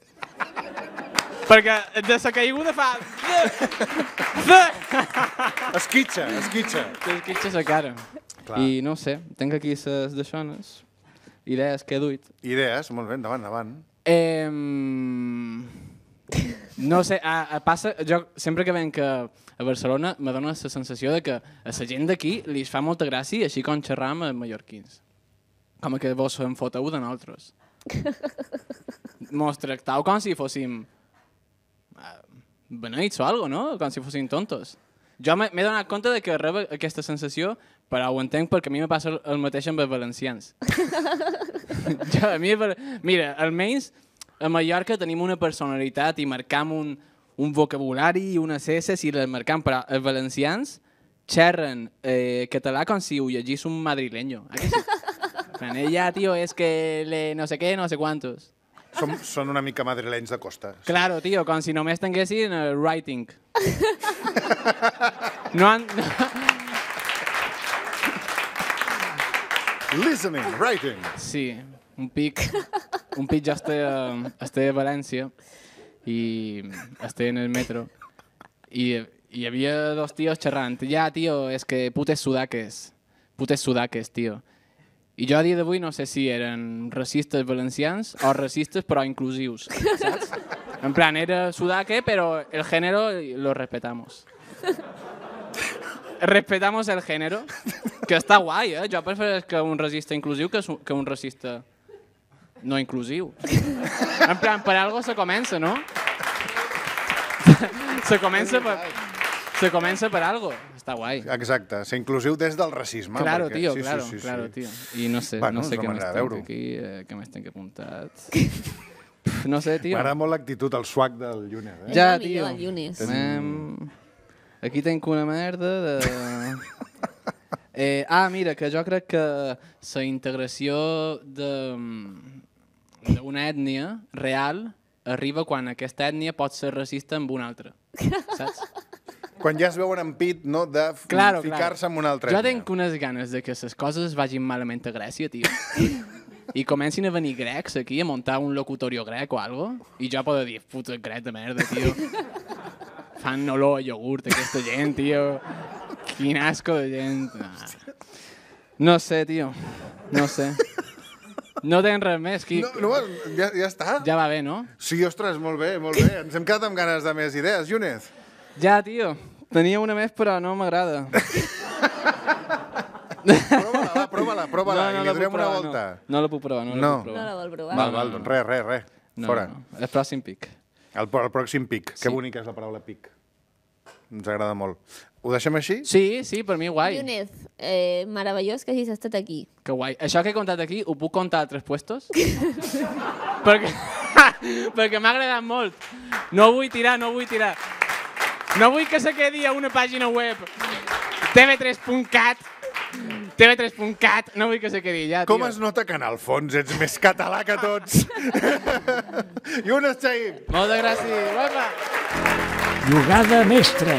Perquè de la caiguda fa... Esquitxa, esquitxa. Esquitxa la cara. Clar. I no sé, tenc aquí les deixones. Idees que he duit. Idees, molt bé, endavant, endavant. Eh, no sé, a, a passa, jo sempre que venc a, a Barcelona me dóna la sensació de que a la gent d'aquí li fa molta gràcia així com xerrar amb els mallorquins. Com que vos en un de nosaltres. <laughs> Mos tractau com si fóssim uh, eh, beneits o algo, no? Com si fossin tontos. Jo m'he donat compte de que rebo aquesta sensació però ho entenc perquè a mi me passa el mateix amb els valencians. <laughs> jo, a mi, mira, almenys a Mallorca tenim una personalitat i marcam un, un vocabulari i unes S i les marcam, però els valencians xerren eh, català com si ho llegís un madrileño. <laughs> Eh? Ella, tio, és que le no sé què, no sé quantos. Som, són una mica madrilenys de costa. Sí. Claro, tio, com si només tinguessin el writing. <laughs> No han... No, Listening, writing. Sí, un pic, un pic ja a, està a València i està en el metro i hi havia dos tios xerrant. Ja, tio, és que putes sudaques. Putes sudaques, tio. I jo a dia d'avui no sé si eren racistes valencians o racistes però inclusius, saps? En plan, era sudaque, però el género lo respetamos respetamos el género, que està guai, eh? Jo prefereixo que un racista inclusiu que, que un racista no inclusiu. En plan, per algo se comença, no? se comença per... Se comença per algo. Està guai. Exacte, ser inclusiu des del racisme. Claro, perquè... tio, sí, claro, sí, sí, claro, sí. tio. I no sé, bueno, no sé què més aquí, eh, què més que apuntat. no sé, tio. M'agrada molt l'actitud, el swag del Llunes. Eh? Ja, tio. El Llunes. Tenim... Mm. Aquí tenc una merda de... <laughs> eh, ah, mira, que jo crec que la integració mm, d'una ètnia real arriba quan aquesta ètnia pot ser racista amb una altra. Saps? <laughs> Quan ja es veuen en pit, no?, de claro, ficar-se claro. amb una altra ètnia. Jo tenc unes ganes de que les coses vagin malament a Grècia, tio. <laughs> I comencin a venir grecs aquí a muntar un locutorio grec o algo, i jo poder dir, puta grec de merda, tio fan olor a iogurt, aquesta gent, tio. Quin asco de gent. No sé, tio. No sé. No tenen res més. Qui... No, no, ja, ja està. Ja va bé, no? Sí, ostres, molt bé, molt bé. Ens hem quedat amb ganes de més idees, Junet. Ja, tio. Tenia una més, però no m'agrada. prova-la, va, prova-la, prova-la, no, no i li donem una volta. No, no la puc provar, no, no. la puc provar. No la vol provar? Val, val, doncs res, res, res. No, Fora. No. El pròxim pic. El, el pròxim pic. Sí. Que bonica és la paraula pic. Ens agrada molt. Ho deixem així? Sí, sí, per mi guai. Llunez, eh, meravellós que hagis estat aquí. Que guai. Això que he contat aquí ho puc contar a tres puestos? <laughs> perquè <laughs> perquè m'ha agradat molt. No vull tirar, no vull tirar. No vull que se quedi a una pàgina web tv3.cat TV3.cat, no vull que se quedi ja, tio. Com es nota que en el fons ets més català que tots? <laughs> I un Eschaim. Moltes gràcies, guapa. Llogada mestra,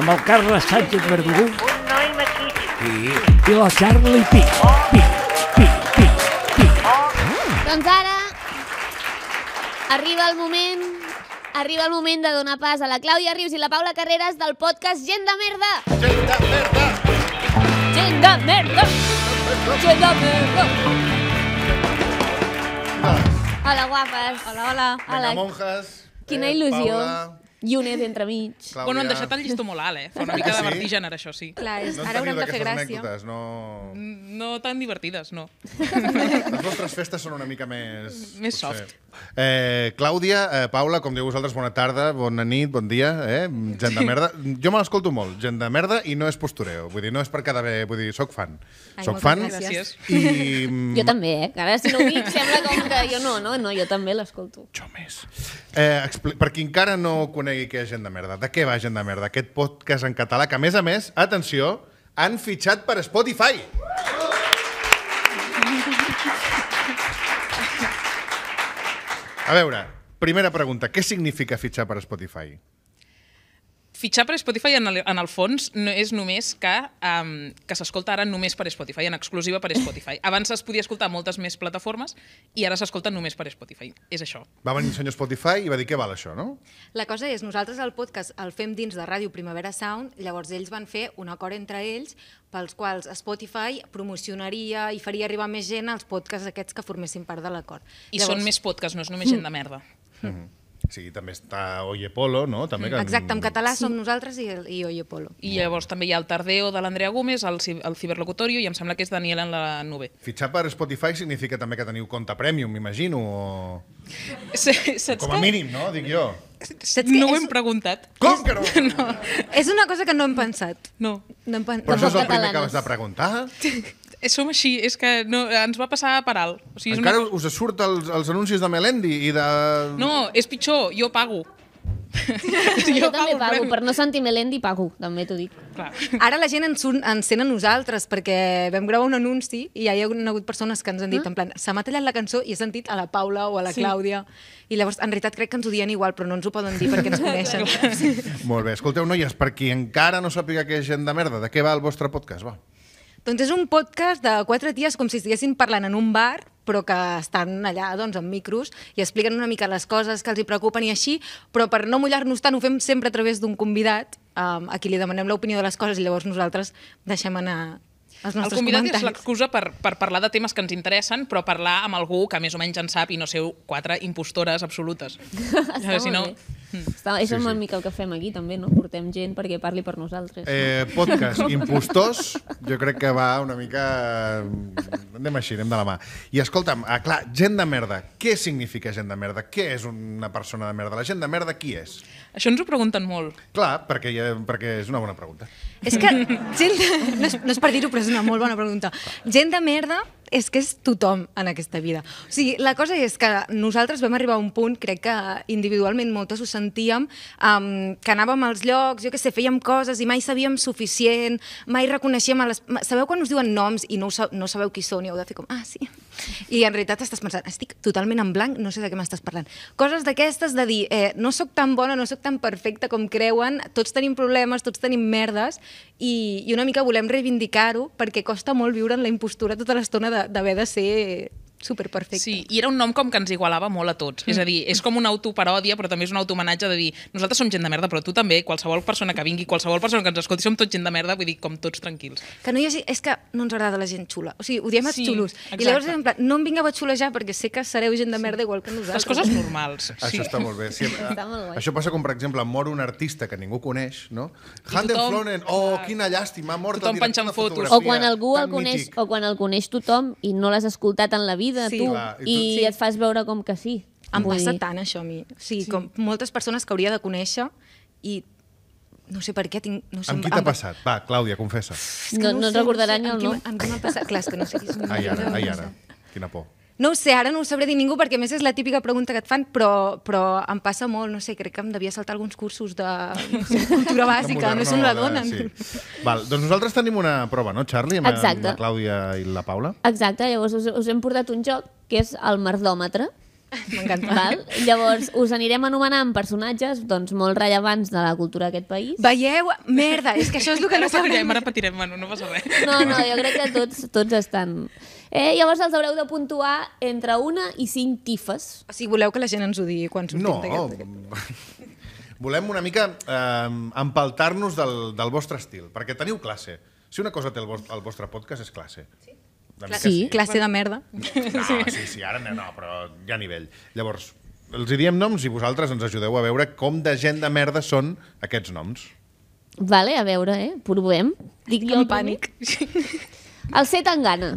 amb el Carles Sánchez Verdugú. Un noi maquíssim. Sí. I la Charlie Pi, Pi, Pi, Pi, Pi. Oh. Doncs ara arriba el moment arriba el moment de donar pas a la Clàudia Rius i la Paula Carreras del podcast Gent de Merda. Gent de Merda! Queda merda! Queda merda! Hola, guapes. Hola, hola. Hola. Hola. monjas. Quina eh, il·lusió. Paula. Llunes entremig. Clàudia. Bueno, han deixat el llistó molt alt, eh? Fa una ah, mica de vertigen, ara, això sí. Clar, és, no ara haurem de fer gràcia. Anècdotes, no... no tan divertides, no. <laughs> Les vostres festes són una mica més... Més soft. Eh, Clàudia, eh, Paula, com diu vosaltres, bona tarda, bona nit, bon dia. Eh? Gent de <laughs> merda. Jo me l'escolto molt, gent de merda, i no és postureo. Vull dir, no és per cada bé, vull dir, soc fan. Ai, soc fan. Gràcies. I... <laughs> Jo també, eh? Ara si no ho dic sembla com que jo no, no, no jo també l'escolto. Jo més. Eh, per qui encara no conegui què és gent de merda, de què va gent de merda? Aquest podcast en català que, a més a més, atenció, han fitxat per Spotify. Uh! A veure, primera pregunta. Què significa fitxar per Spotify? Fitxar per Spotify en el, en el fons no és només que, um, que s'escolta ara només per Spotify, en exclusiva per Spotify. Abans es podia escoltar moltes més plataformes i ara s'escolta només per Spotify. És això. Va venir el senyor Spotify i va dir què val això, no? La cosa és, nosaltres el podcast el fem dins de Ràdio Primavera Sound, llavors ells van fer un acord entre ells pels quals Spotify promocionaria i faria arribar més gent als podcasts aquests que formessin part de l'acord. I llavors... són més podcasts, no és només gent de merda. Mm -hmm. Sí, també està Oye Polo, no? També que... Exacte, en català som nosaltres i, i Oye Polo. I llavors també hi ha el Tardeo de l'Andrea Gómez, el, el Ciberlocutorio, i em sembla que és Daniel en la nube. Fitxar per Spotify significa també que teniu compte premium, m'imagino, o... Sí, saps Com a que... mínim, no? Dic jo. Saps no ho és... hem preguntat. Com que no? <laughs> no? És una cosa que no hem pensat. No. no hem pen... Però no això és el primer catalanes. que vas de preguntar? <laughs> Eh, som així, és que no, ens va passar per alt. O sigui, Encara una... us surt els, els anuncis de Melendi i de... No, és pitjor, jo pago. jo, <laughs> jo també pago, pago, per no sentir Melendi pago, també t'ho dic. Clar. Ara la gent ens, ens sent a nosaltres perquè vam gravar un anunci i hi ha hagut persones que ens han dit mm. en plan, s'ha matallat la cançó i he sentit a la Paula o a la sí. Clàudia i llavors en realitat crec que ens ho dien igual però no ens ho poden dir perquè ens <laughs> coneixen. Molt bé, escolteu noies, per qui encara no sàpiga que és gent de merda, de què va el vostre podcast? Va. Doncs és un podcast de quatre dies com si estiguessin parlant en un bar, però que estan allà doncs, amb micros i expliquen una mica les coses que els hi preocupen i així, però per no mullar-nos tant ho fem sempre a través d'un convidat um, a qui li demanem l'opinió de les coses i llavors nosaltres deixem anar els nostres El convidat comentaris. és l'excusa per, per parlar de temes que ens interessen, però parlar amb algú que més o menys en sap i no seu quatre impostores absolutes. <laughs> si no, bé. Mm. Està, és sí, una sí. mica el que fem aquí, també, no? Portem gent perquè parli per nosaltres. Eh, no? Podcast <laughs> Impostors, jo crec que va una mica... Eh, anem així, anem de la mà. I escolta'm, ah, clar, gent de merda. Què significa gent de merda? Què és una persona de merda? La gent de merda qui és? Això ens ho pregunten molt. Clar, perquè, ja, eh, perquè és una bona pregunta. És que gent <laughs> de... no, és, no és per dir-ho, però és una molt bona pregunta. Gent de merda és que és tothom en aquesta vida. O sigui, la cosa és que nosaltres vam arribar a un punt, crec que individualment moltes ho sentíem, um, que anàvem als llocs, jo que sé, fèiem coses i mai sabíem suficient, mai reconeixíem... A les... Sabeu quan us diuen noms i no, sa no sabeu qui són i heu de fer com, ah, sí. I en realitat estàs pensant, estic totalment en blanc, no sé de què m'estàs parlant. Coses d'aquestes de dir, eh, no sóc tan bona, no sóc tan perfecta com creuen, tots tenim problemes, tots tenim merdes, i, i una mica volem reivindicar-ho perquè costa molt viure en la impostura tota l'estona de d'haver de, de ser super perfecte. Sí, i era un nom com que ens igualava molt a tots. Mm. És a mm. dir, és com una autoparòdia, però també és un automenatge de dir nosaltres som gent de merda, però tu també, qualsevol persona que vingui, qualsevol persona que ens escolti, som tots gent de merda, vull dir, com tots tranquils. Que no hi hagi... És que no ens agrada la gent xula. O sigui, diem els sí, xulos. Exacte. I llavors, en plan, no em vingueu a xulejar perquè sé que sereu gent de merda sí. igual que nosaltres. Les coses normals. sí. Això està molt bé. Sí, <laughs> està molt Això passa com, per exemple, mor un artista que ningú coneix, no? Handen tothom... Flonen, oh, quina llàstima, ha mort tothom el director de fotografia. O quan algú el coneix, mític. o quan el coneix tothom i no l'has escoltat en la vida vida, sí. tu, i, tu i sí. et fas veure com que sí. Em Vull passa dir... tant, això, a mi. O sigui, sí. com moltes persones que hauria de conèixer i no sé per què tinc... No sé, amb qui t'ha amb... passat? Va, Clàudia, confessa. No, no, no, no sé, recordarà ni el nom. Amb qui m'ha passat? Clar, que no sé qui és. Ai, ara, ai, ara. Quina por. No ho sé, ara no ho sabré dir ningú perquè més és la típica pregunta que et fan, però, però em passa molt, no sé, crec que em devia saltar alguns cursos de <laughs> cultura bàsica, no sé no la donen. Sí. Val, doncs nosaltres tenim una prova, no, Charlie? Amb, Exacte. amb la Clàudia i la Paula. Exacte, llavors us, us hem portat un joc que és el merdòmetre. M'encanta. Llavors, us anirem anomenant personatges doncs, molt rellevants de la cultura d'aquest país. Veieu? Merda, és que això és el que no, no sabrem. Ara patirem, Manu, no passa res. No, no, jo crec que tots, tots estan... Eh, llavors els haureu de puntuar entre una i cinc tifes. O sigui, voleu que la gent ens ho digui quan sortim no, d'aquest... <laughs> volem una mica eh, empaltar-nos del, del vostre estil, perquè teniu classe. Si una cosa té el, vostre, el vostre podcast és classe. Sí. sí, sí, classe de merda. No, sí, sí, ara no, però hi ha nivell. Llavors, els hi diem noms i vosaltres ens ajudeu a veure com de gent de merda són aquests noms. Vale, a veure, eh? Provem. Dic jo, el pànic. El C Tangana.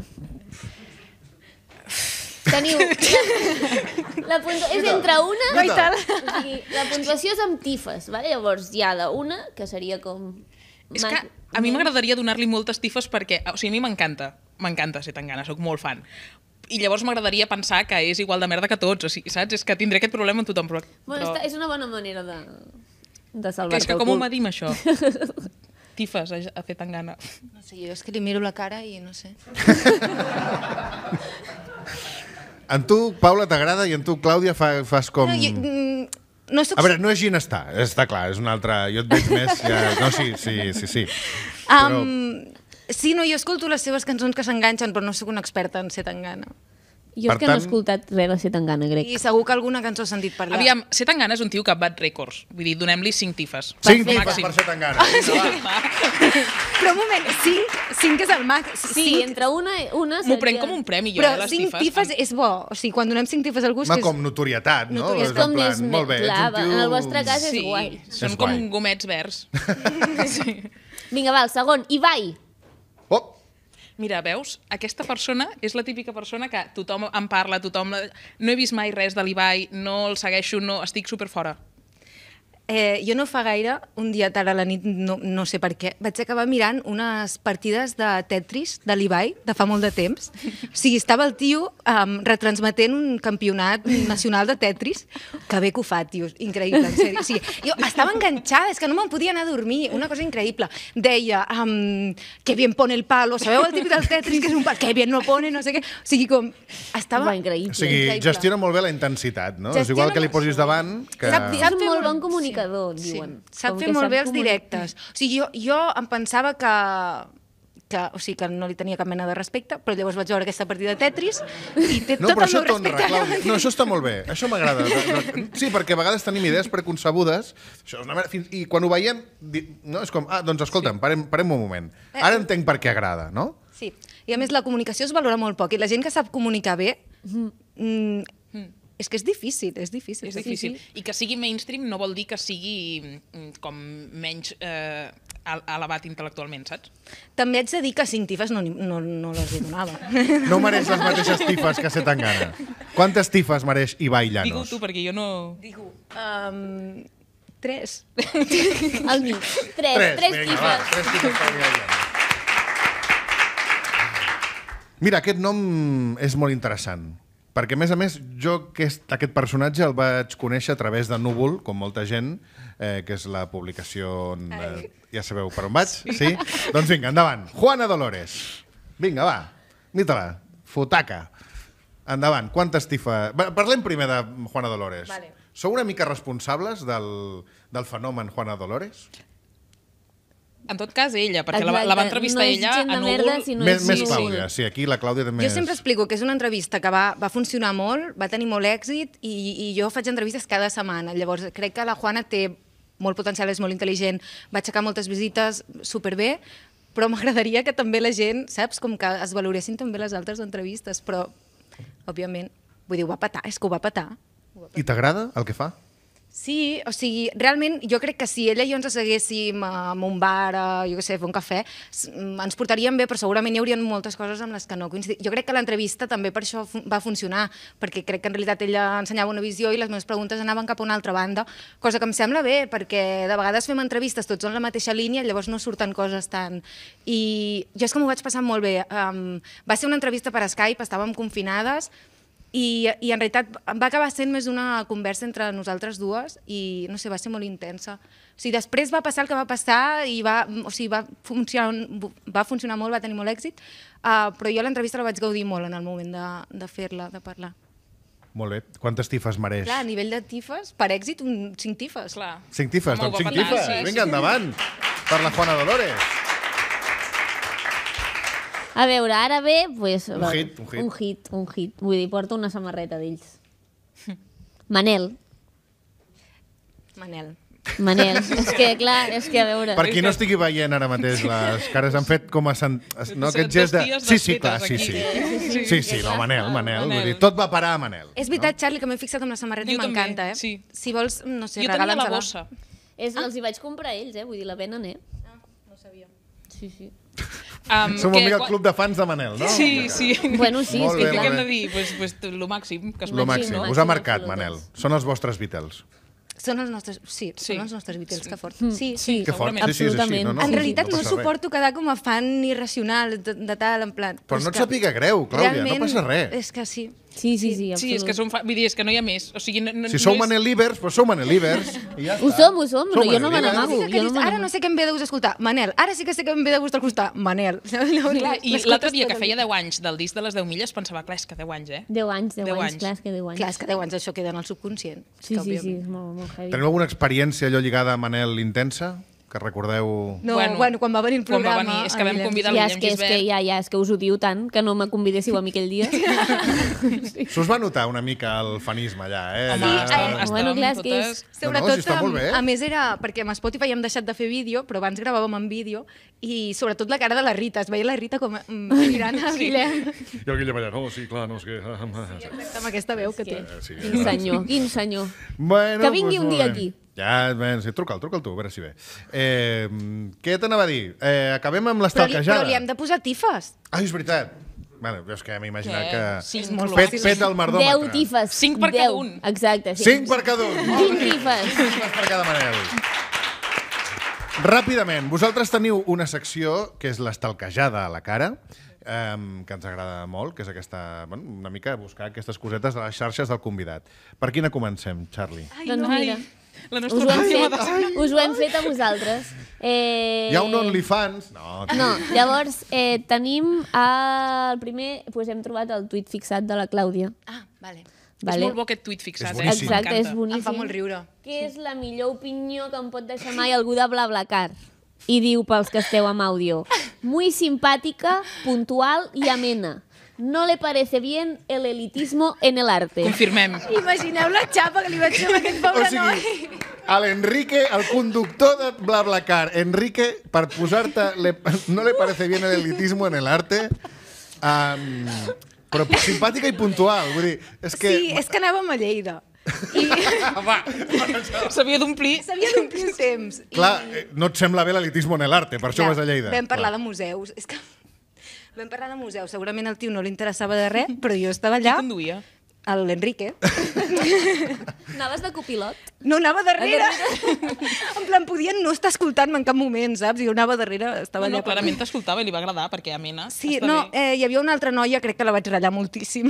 Teniu... La, <laughs> la puntu... És entre una... No, i tal. O sigui, la puntuació és amb tifes, vale? llavors hi ha una, que seria com... És que a mi m'agradaria donar-li moltes tifes perquè... O sigui, a mi m'encanta, m'encanta ser tan gana, sóc molt fan i llavors m'agradaria pensar que és igual de merda que tots, o sigui, saps? És que tindré aquest problema amb tothom, però... Bueno, està, és una bona manera de, de salvar-te el És que com ho medim, això? <laughs> tifes a, a fer tan gana. No sé, jo és que li miro la cara i no sé. <laughs> En tu, Paula, t'agrada i en tu, Clàudia, fa, fas com... No, jo, mm, no soc... A veure, no és ginestar, està clar, és una altra... Jo et veig més... Ja... No, sí, sí, sí, sí. Però... Um, sí, no, jo escolto les seves cançons que s'enganxen, però no sóc una experta en ser gana. Jo per és que tant... no he escoltat res de Setangana, crec. I segur que alguna cançó dit sentit parlar. Aviam, Setangana és un tio que bat rècords. Vull dir, donem-li 5 tifes. 5 tifes per Setangana. Ah, <laughs> sí. Però un moment, cinc, cinc és el màxim. Sí, cinc... entre una i una... M'ho prenc com un premi, jo, Però eh, les les tifes. Però 5 tifes amb... és bo. O sigui, quan donem 5 tifes a algú... Ma, és... com notorietat, no? Notorietat. És com més molt bé, tio... en el vostre cas sí, és guai. Són és com guai. gomets verds. <laughs> sí. Vinga, va, el segon. Ibai mira, veus, aquesta persona és la típica persona que tothom en parla, tothom... No he vist mai res de l'Ibai, no el segueixo, no, estic super fora. Eh, jo no fa gaire, un dia tard a la nit, no, no sé per què, vaig acabar mirant unes partides de Tetris, de l'Ibai, de fa molt de temps. O sigui, estava el tio um, retransmetent un campionat nacional de Tetris. Que bé que ho fa, tio, increïble, en sèrio. O sigui, jo estava enganxada, és que no me'n podia anar a dormir, una cosa increïble. Deia, um, que bien pone el palo, sabeu el tipus del Tetris, que és un pal, que bien no pone, no sé què. O sigui, com... Estava... Va, increïble. O sigui, increïble. gestiona molt bé la intensitat, no? Gestiona... És igual que li posis davant... Que... Sap, sap molt bon comunicar comunicador, sí. diuen. Sap fer molt bé els directes. O sigui, jo, jo em pensava que que, o sigui, que no li tenia cap mena de respecte, però llavors vaig veure aquesta partida de Tetris i té no, tot el meu respecte. Honra, no, això està molt bé, això m'agrada. Sí, perquè a vegades tenim idees preconcebudes, això és una mena, fins, i quan ho veiem, no, és com, ah, doncs escolta'm, parem, parem un moment. Eh, Ara entenc per què agrada, no? Sí, i a més la comunicació es valora molt poc, i la gent que sap comunicar bé, mm-hmm. mm, és que és difícil, és difícil. És difícil. Sí, sí. I que sigui mainstream no vol dir que sigui mm, com menys eh, elevat intel·lectualment, saps? També haig de dir que cinc tifes no, no, no les hi donava. No mereix les mateixes tifes que se t'engana. Quantes tifes mereix Ibai Llanos? Digo tu, perquè jo no... Digo... Um, tres. <laughs> Al mig. Tres, tres, tres vinga, tifes. Va, tres tifes per Ibai Llanos. Mira, aquest nom és molt interessant. Perquè, a més a més, jo aquest, aquest personatge el vaig conèixer a través de Núvol, com molta gent, eh, que és la publicació... On, eh, ja sabeu per on vaig, sí? sí? doncs vinga, endavant. Juana Dolores. Vinga, va, nita-la. Fotaca. Endavant, quanta estifa... Parlem primer de Juana Dolores. Vale. Sou una mica responsables del, del fenomen Juana Dolores? En tot cas, ella, perquè Exacte. la, la va entrevistar no ella en un... Merda, si no més, més Clàudia, sí, aquí la Clàudia també Jo sempre és... explico que és una entrevista que va, va funcionar molt, va tenir molt èxit, i, i jo faig entrevistes cada setmana. Llavors, crec que la Juana té molt potencial, és molt intel·ligent, va aixecar moltes visites, superbé, però m'agradaria que també la gent, saps, com que es valoressin també les altres entrevistes, però, òbviament, vull dir, ho va patar, és que ho va patar. Ho va patar. I t'agrada el que fa? Sí, o sigui, realment jo crec que si ella i jo ens asseguéssim a un bar, a, jo què sé, a un cafè, mm, ens portaríem bé, però segurament hi haurien moltes coses amb les que no coincidim. Jo crec que l'entrevista també per això va funcionar, perquè crec que en realitat ella ensenyava una visió i les meves preguntes anaven cap a una altra banda, cosa que em sembla bé, perquè de vegades fem entrevistes tots en la mateixa línia, i llavors no surten coses tan... I jo és que m'ho vaig passar molt bé. Um, va ser una entrevista per Skype, estàvem confinades, i, I en realitat va acabar sent més una conversa entre nosaltres dues i no sé, va ser molt intensa. O sigui, després va passar el que va passar i va, o sigui, va, funcionar, va funcionar molt, va tenir molt èxit, uh, però jo l'entrevista la vaig gaudir molt en el moment de, de fer-la, de parlar. Molt bé. Quantes tifes mereix? Clar, a nivell de tifes, per èxit, un, cinc tifes. Clar. Cinc tifes, Molt doncs cinc tifes. Sí, Vinga, endavant. Per la Juana Dolores. A veure, ara ve... Pues, un, veure, hit, un hit. Un hit, un hit. Vull dir, porto una samarreta d'ells. Manel. Manel. Manel, <laughs> és que clar, és que a veure... Per qui no estigui veient ara mateix les cares, han fet com a... Sant... No, aquest gest de... Sí, sí, clar, sí, sí. Sí, sí, no, Manel, Manel. Vull dir, tot va parar a Manel. És veritat, Charlie, que m'he fixat amb la samarreta i m'encanta, eh? Sí. Si vols, no sé, regala'ns-la. Jo tenia la bossa. És, ah. els hi vaig comprar ells, eh? Vull dir, la venen, eh? Ah, no sabia. Sí, sí. <laughs> Um, Som que, amiga del club de fans de Manel, no? Sí, sí. Bueno, sí, és que, bé, hem de dir, pues, pues, lo màxim. Que es lo màxim. màxim. Us ha marcat, Manel. Són els vostres Beatles. Són els nostres, sí, sí. són els nostres Beatles, sí. que fort. Mm. Sí, sí, sí. fort. Sí, sí, així, no, no, en realitat no, no suporto res. quedar com a fan irracional de, de tal, en plan... Però no et sàpiga greu, Clàudia, Realment, no passa res. És que sí, Sí, sí, sí, absolut. Sí, és que som... Fa... dir, és que no hi ha més. O sigui, no, no, si sou no és... Manelivers, però sou Manelivers. Ja ho som, ho som, però jo no me n'amago. Sí, no ara no sé què em ve de gust escoltar. Manel. Ara sí que sé que em ve de gust escoltar. Manel. No, <laughs> I l'altre dia que feia 10 anys del disc de les 10 milles pensava, clar, és que 10 anys, eh? 10 anys, 10, 10 anys, anys, clar, és que 10 anys. Clar, és que 10 anys això queda en el subconscient. Sí, sí, sí, és molt, molt heavy. Teniu alguna experiència allò lligada a Manel intensa? que recordeu... No, bueno, bueno quan va venir el programa... Quan va venir, és que vam convidar ja, el Guillem Gisbert. És que, ja, ja, és que us ho diu tant que no me convidéssiu a mi aquell dia. sí. S'us va notar una mica el fanisme allà, eh? allà... Sí, eh, estàvem, eh, estàvem bueno, clar, és que és... Sobretot, no, no, si eh? a més era... Perquè amb Spotify hem deixat de fer vídeo, però abans gravàvem en vídeo, i sobretot la cara de la Rita. Es veia la Rita com mm, mirant a sí. I el Guillem allà, no, sí, clar, no, és que... Ah, ah, ah, sí, exacte, amb aquesta veu que té. Sí, sí, quin senyor, quin senyor. Bueno, que vingui pues, un dia aquí. Ja, ben, sí, truca'l, truca'l tu, a veure si ve. Eh, què t'anava a dir? Eh, acabem amb l'estalquejada. Però, però li hem de posar tifes. Ai, és veritat. Bueno, jo és que m'he imaginat que... Sí, és molt fet, pet el mardòmetre. 10 tifes. 5 per cada un. Exacte. Sí. 5 per cada un. 20 tifes. 5 per cada Manel. Ràpidament, vosaltres teniu una secció que és l'estalquejada a la cara, que ens agrada molt, que és aquesta, bueno, una mica buscar aquestes cosetes de les xarxes del convidat. Per quina comencem, Charlie? Doncs Ai, doncs no, mira. La nostra us ho, fet, us ho hem fet a vosaltres. Eh... Hi ha un OnlyFans? No, no llavors eh, tenim el primer... Pues hem trobat el tuit fixat de la Clàudia. Ah, vale. Vale. És molt bo aquest tuit fixat, és eh? boníssim. eh? Exacte, és boníssim. Em fa molt riure. Què és la millor opinió que em pot deixar mai algú de BlaBlaCar? I diu pels que esteu amb àudio. Muy simpàtica, puntual i amena no le parece bien el elitismo en el arte. Confirmem. Imagineu la xapa que li vaig fer a aquest pobre o sigui, noi. A l'Enrique, el conductor de BlaBlaCar, Enrique, per posar-te... No le parece bien el elitismo en el arte... Um, però simpàtica i puntual. Vull dir, és que... Sí, és que anàvem a Lleida. I... <laughs> S'havia d'omplir. S'havia d'omplir el temps. Clar, eh, no et sembla bé l'elitisme en l'arte, per això ja, vas a Lleida. Vam parlar Clar. de museus. És que Vam parlar de museu, segurament al tio no li interessava de res, però jo estava allà... Qui conduïa? l'Enrique. Anaves de copilot? No, anava darrere. darrere. en plan, podien no estar escoltant-me en cap moment, saps? Jo anava darrere, estava no, allà. No, clarament com... t'escoltava i li va agradar, perquè a mena... Sí, no, bé. eh, hi havia una altra noia, crec que la vaig ratllar moltíssim.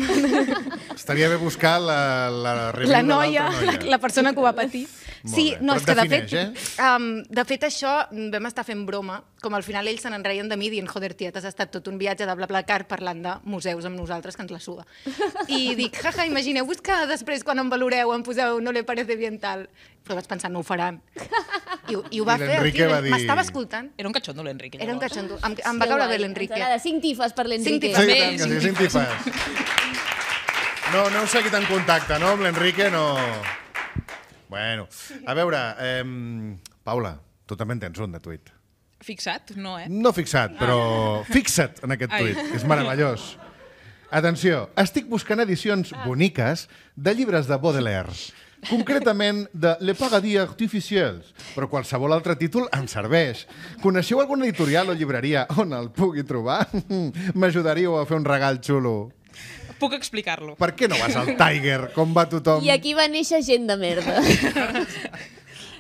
Estaria bé buscar la, la la, la noia, noia. La, la persona que ho va patir. Sí, no, Però és que defineix, de fet, eh? um, de fet això mm, vam estar fent broma, com al final ells se n'enreien de mi dient, joder, tiet, has estat tot un viatge de BlaBlaCar parlant de museus amb nosaltres que ens la suda. I dic, jaja, imagineu-vos que després quan em valoreu em poseu no le parece bien tal. Però vaig pensar, no ho faran. I, i ho va I fer, el dir... m'estava escoltant. Era un cachondo l'Enrique. Era un cachondo, Em, em va caure bé l'Enrique. Ens cinc tifes per l'Enrique. Cinc tifes. Sí, sí, cinc tifes. No, no heu seguit en contacte, no? Amb l'Enrique no... Bueno, a veure, eh, Paula, tu també en tens un de tuit. Fixat? No, eh? No fixat, però ah. fixa't en aquest tuit, que és meravellós. Atenció, estic buscant edicions ah. boniques de llibres de Baudelaire, concretament de Le Pagadies Artificiels, però qualsevol altre títol em serveix. Coneixeu alguna editorial o llibreria on el pugui trobar? <laughs> M'ajudaríeu a fer un regal xulo. Puc explicar-lo. Per què no vas al Tiger? Com va tothom? I aquí va néixer gent de merda. <laughs>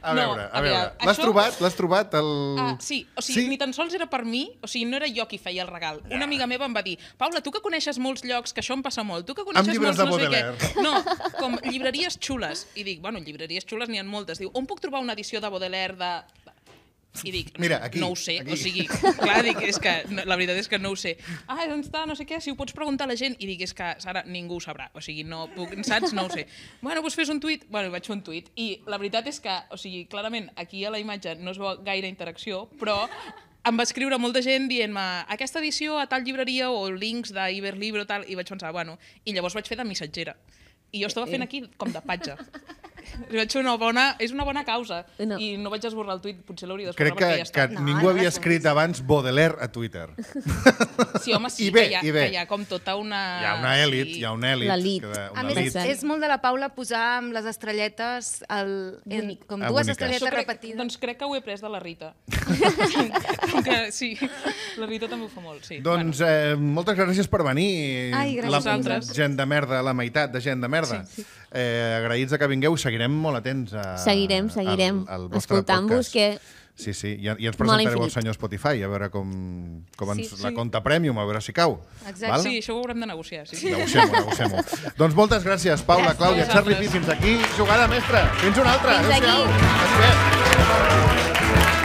A veure, no, a veure. veure. L'has això... trobat? L'has trobat? El... Ah, sí, o sigui, sí? ni tan sols era per mi, o sigui, no era jo qui feia el regal. Ja. Una amiga meva em va dir, Paula, tu que coneixes molts llocs, que això em passa molt, tu que coneixes molts... llibres de no Baudelaire. Sé què. No, com llibreries xules. I dic, bueno, llibreries xules n'hi ha moltes. Diu, on puc trobar una edició de Baudelaire de i dic, <laughs> Mira, aquí, no ho sé, aquí. o sigui, clar, dic, és que no, la veritat és que no ho sé. Ah, doncs està, no sé què, si ho pots preguntar a la gent. I dic, és que, Sara, ningú ho sabrà, o sigui, no puc, saps? No ho sé. Bueno, doncs fes un tuit, bueno, vaig fer un tuit. I la veritat és que, o sigui, clarament, aquí a la imatge no es veu gaire interacció, però em va escriure molta gent dient-me aquesta edició a tal llibreria o links d'Iberlibro, tal, i vaig pensar, bueno, i llavors vaig fer de missatgera. I jo estava fent eh, eh. aquí com de patge. Li vaig fer una bona... És una bona causa. No. I no vaig esborrar el tuit, potser l'hauria d'esborrar Crec que, ja està. que no, ningú no, havia no, escrit no. abans Baudelaire a Twitter. <laughs> Sí, home, sí, I bé, que, hi ha, i bé. que hi ha com tota una... Hi ha una èlit, sí. hi ha una èlit. L'elit. A més, elite. és molt de la Paula posar amb les estrelletes el, el, com ah, dues Boniques. estrelletes crec, repetides. Doncs crec que ho he pres de la Rita. <laughs> que, sí, la Rita també ho fa molt, sí. Doncs bueno. eh, moltes gràcies per venir. Ai, gràcies. La, gent de merda, la meitat de gent de merda. Sí, sí. Eh, agraïts que vingueu, seguirem molt atents a, seguirem, seguirem. al, al vostre podcast. que Sí, sí, i, i ens presentareu al senyor Spotify, a veure com, com ens, sí, sí. la compta Premium, a veure si cau. Exacte, val? sí, això ho haurem de negociar. Sí. sí. Negociem-ho, negociem-ho. doncs moltes gràcies, Paula, gràcies, Clàudia, Charlie P, fins aquí. Jugada mestra, fins una altra. Fins adéu aquí. Adéu-siau.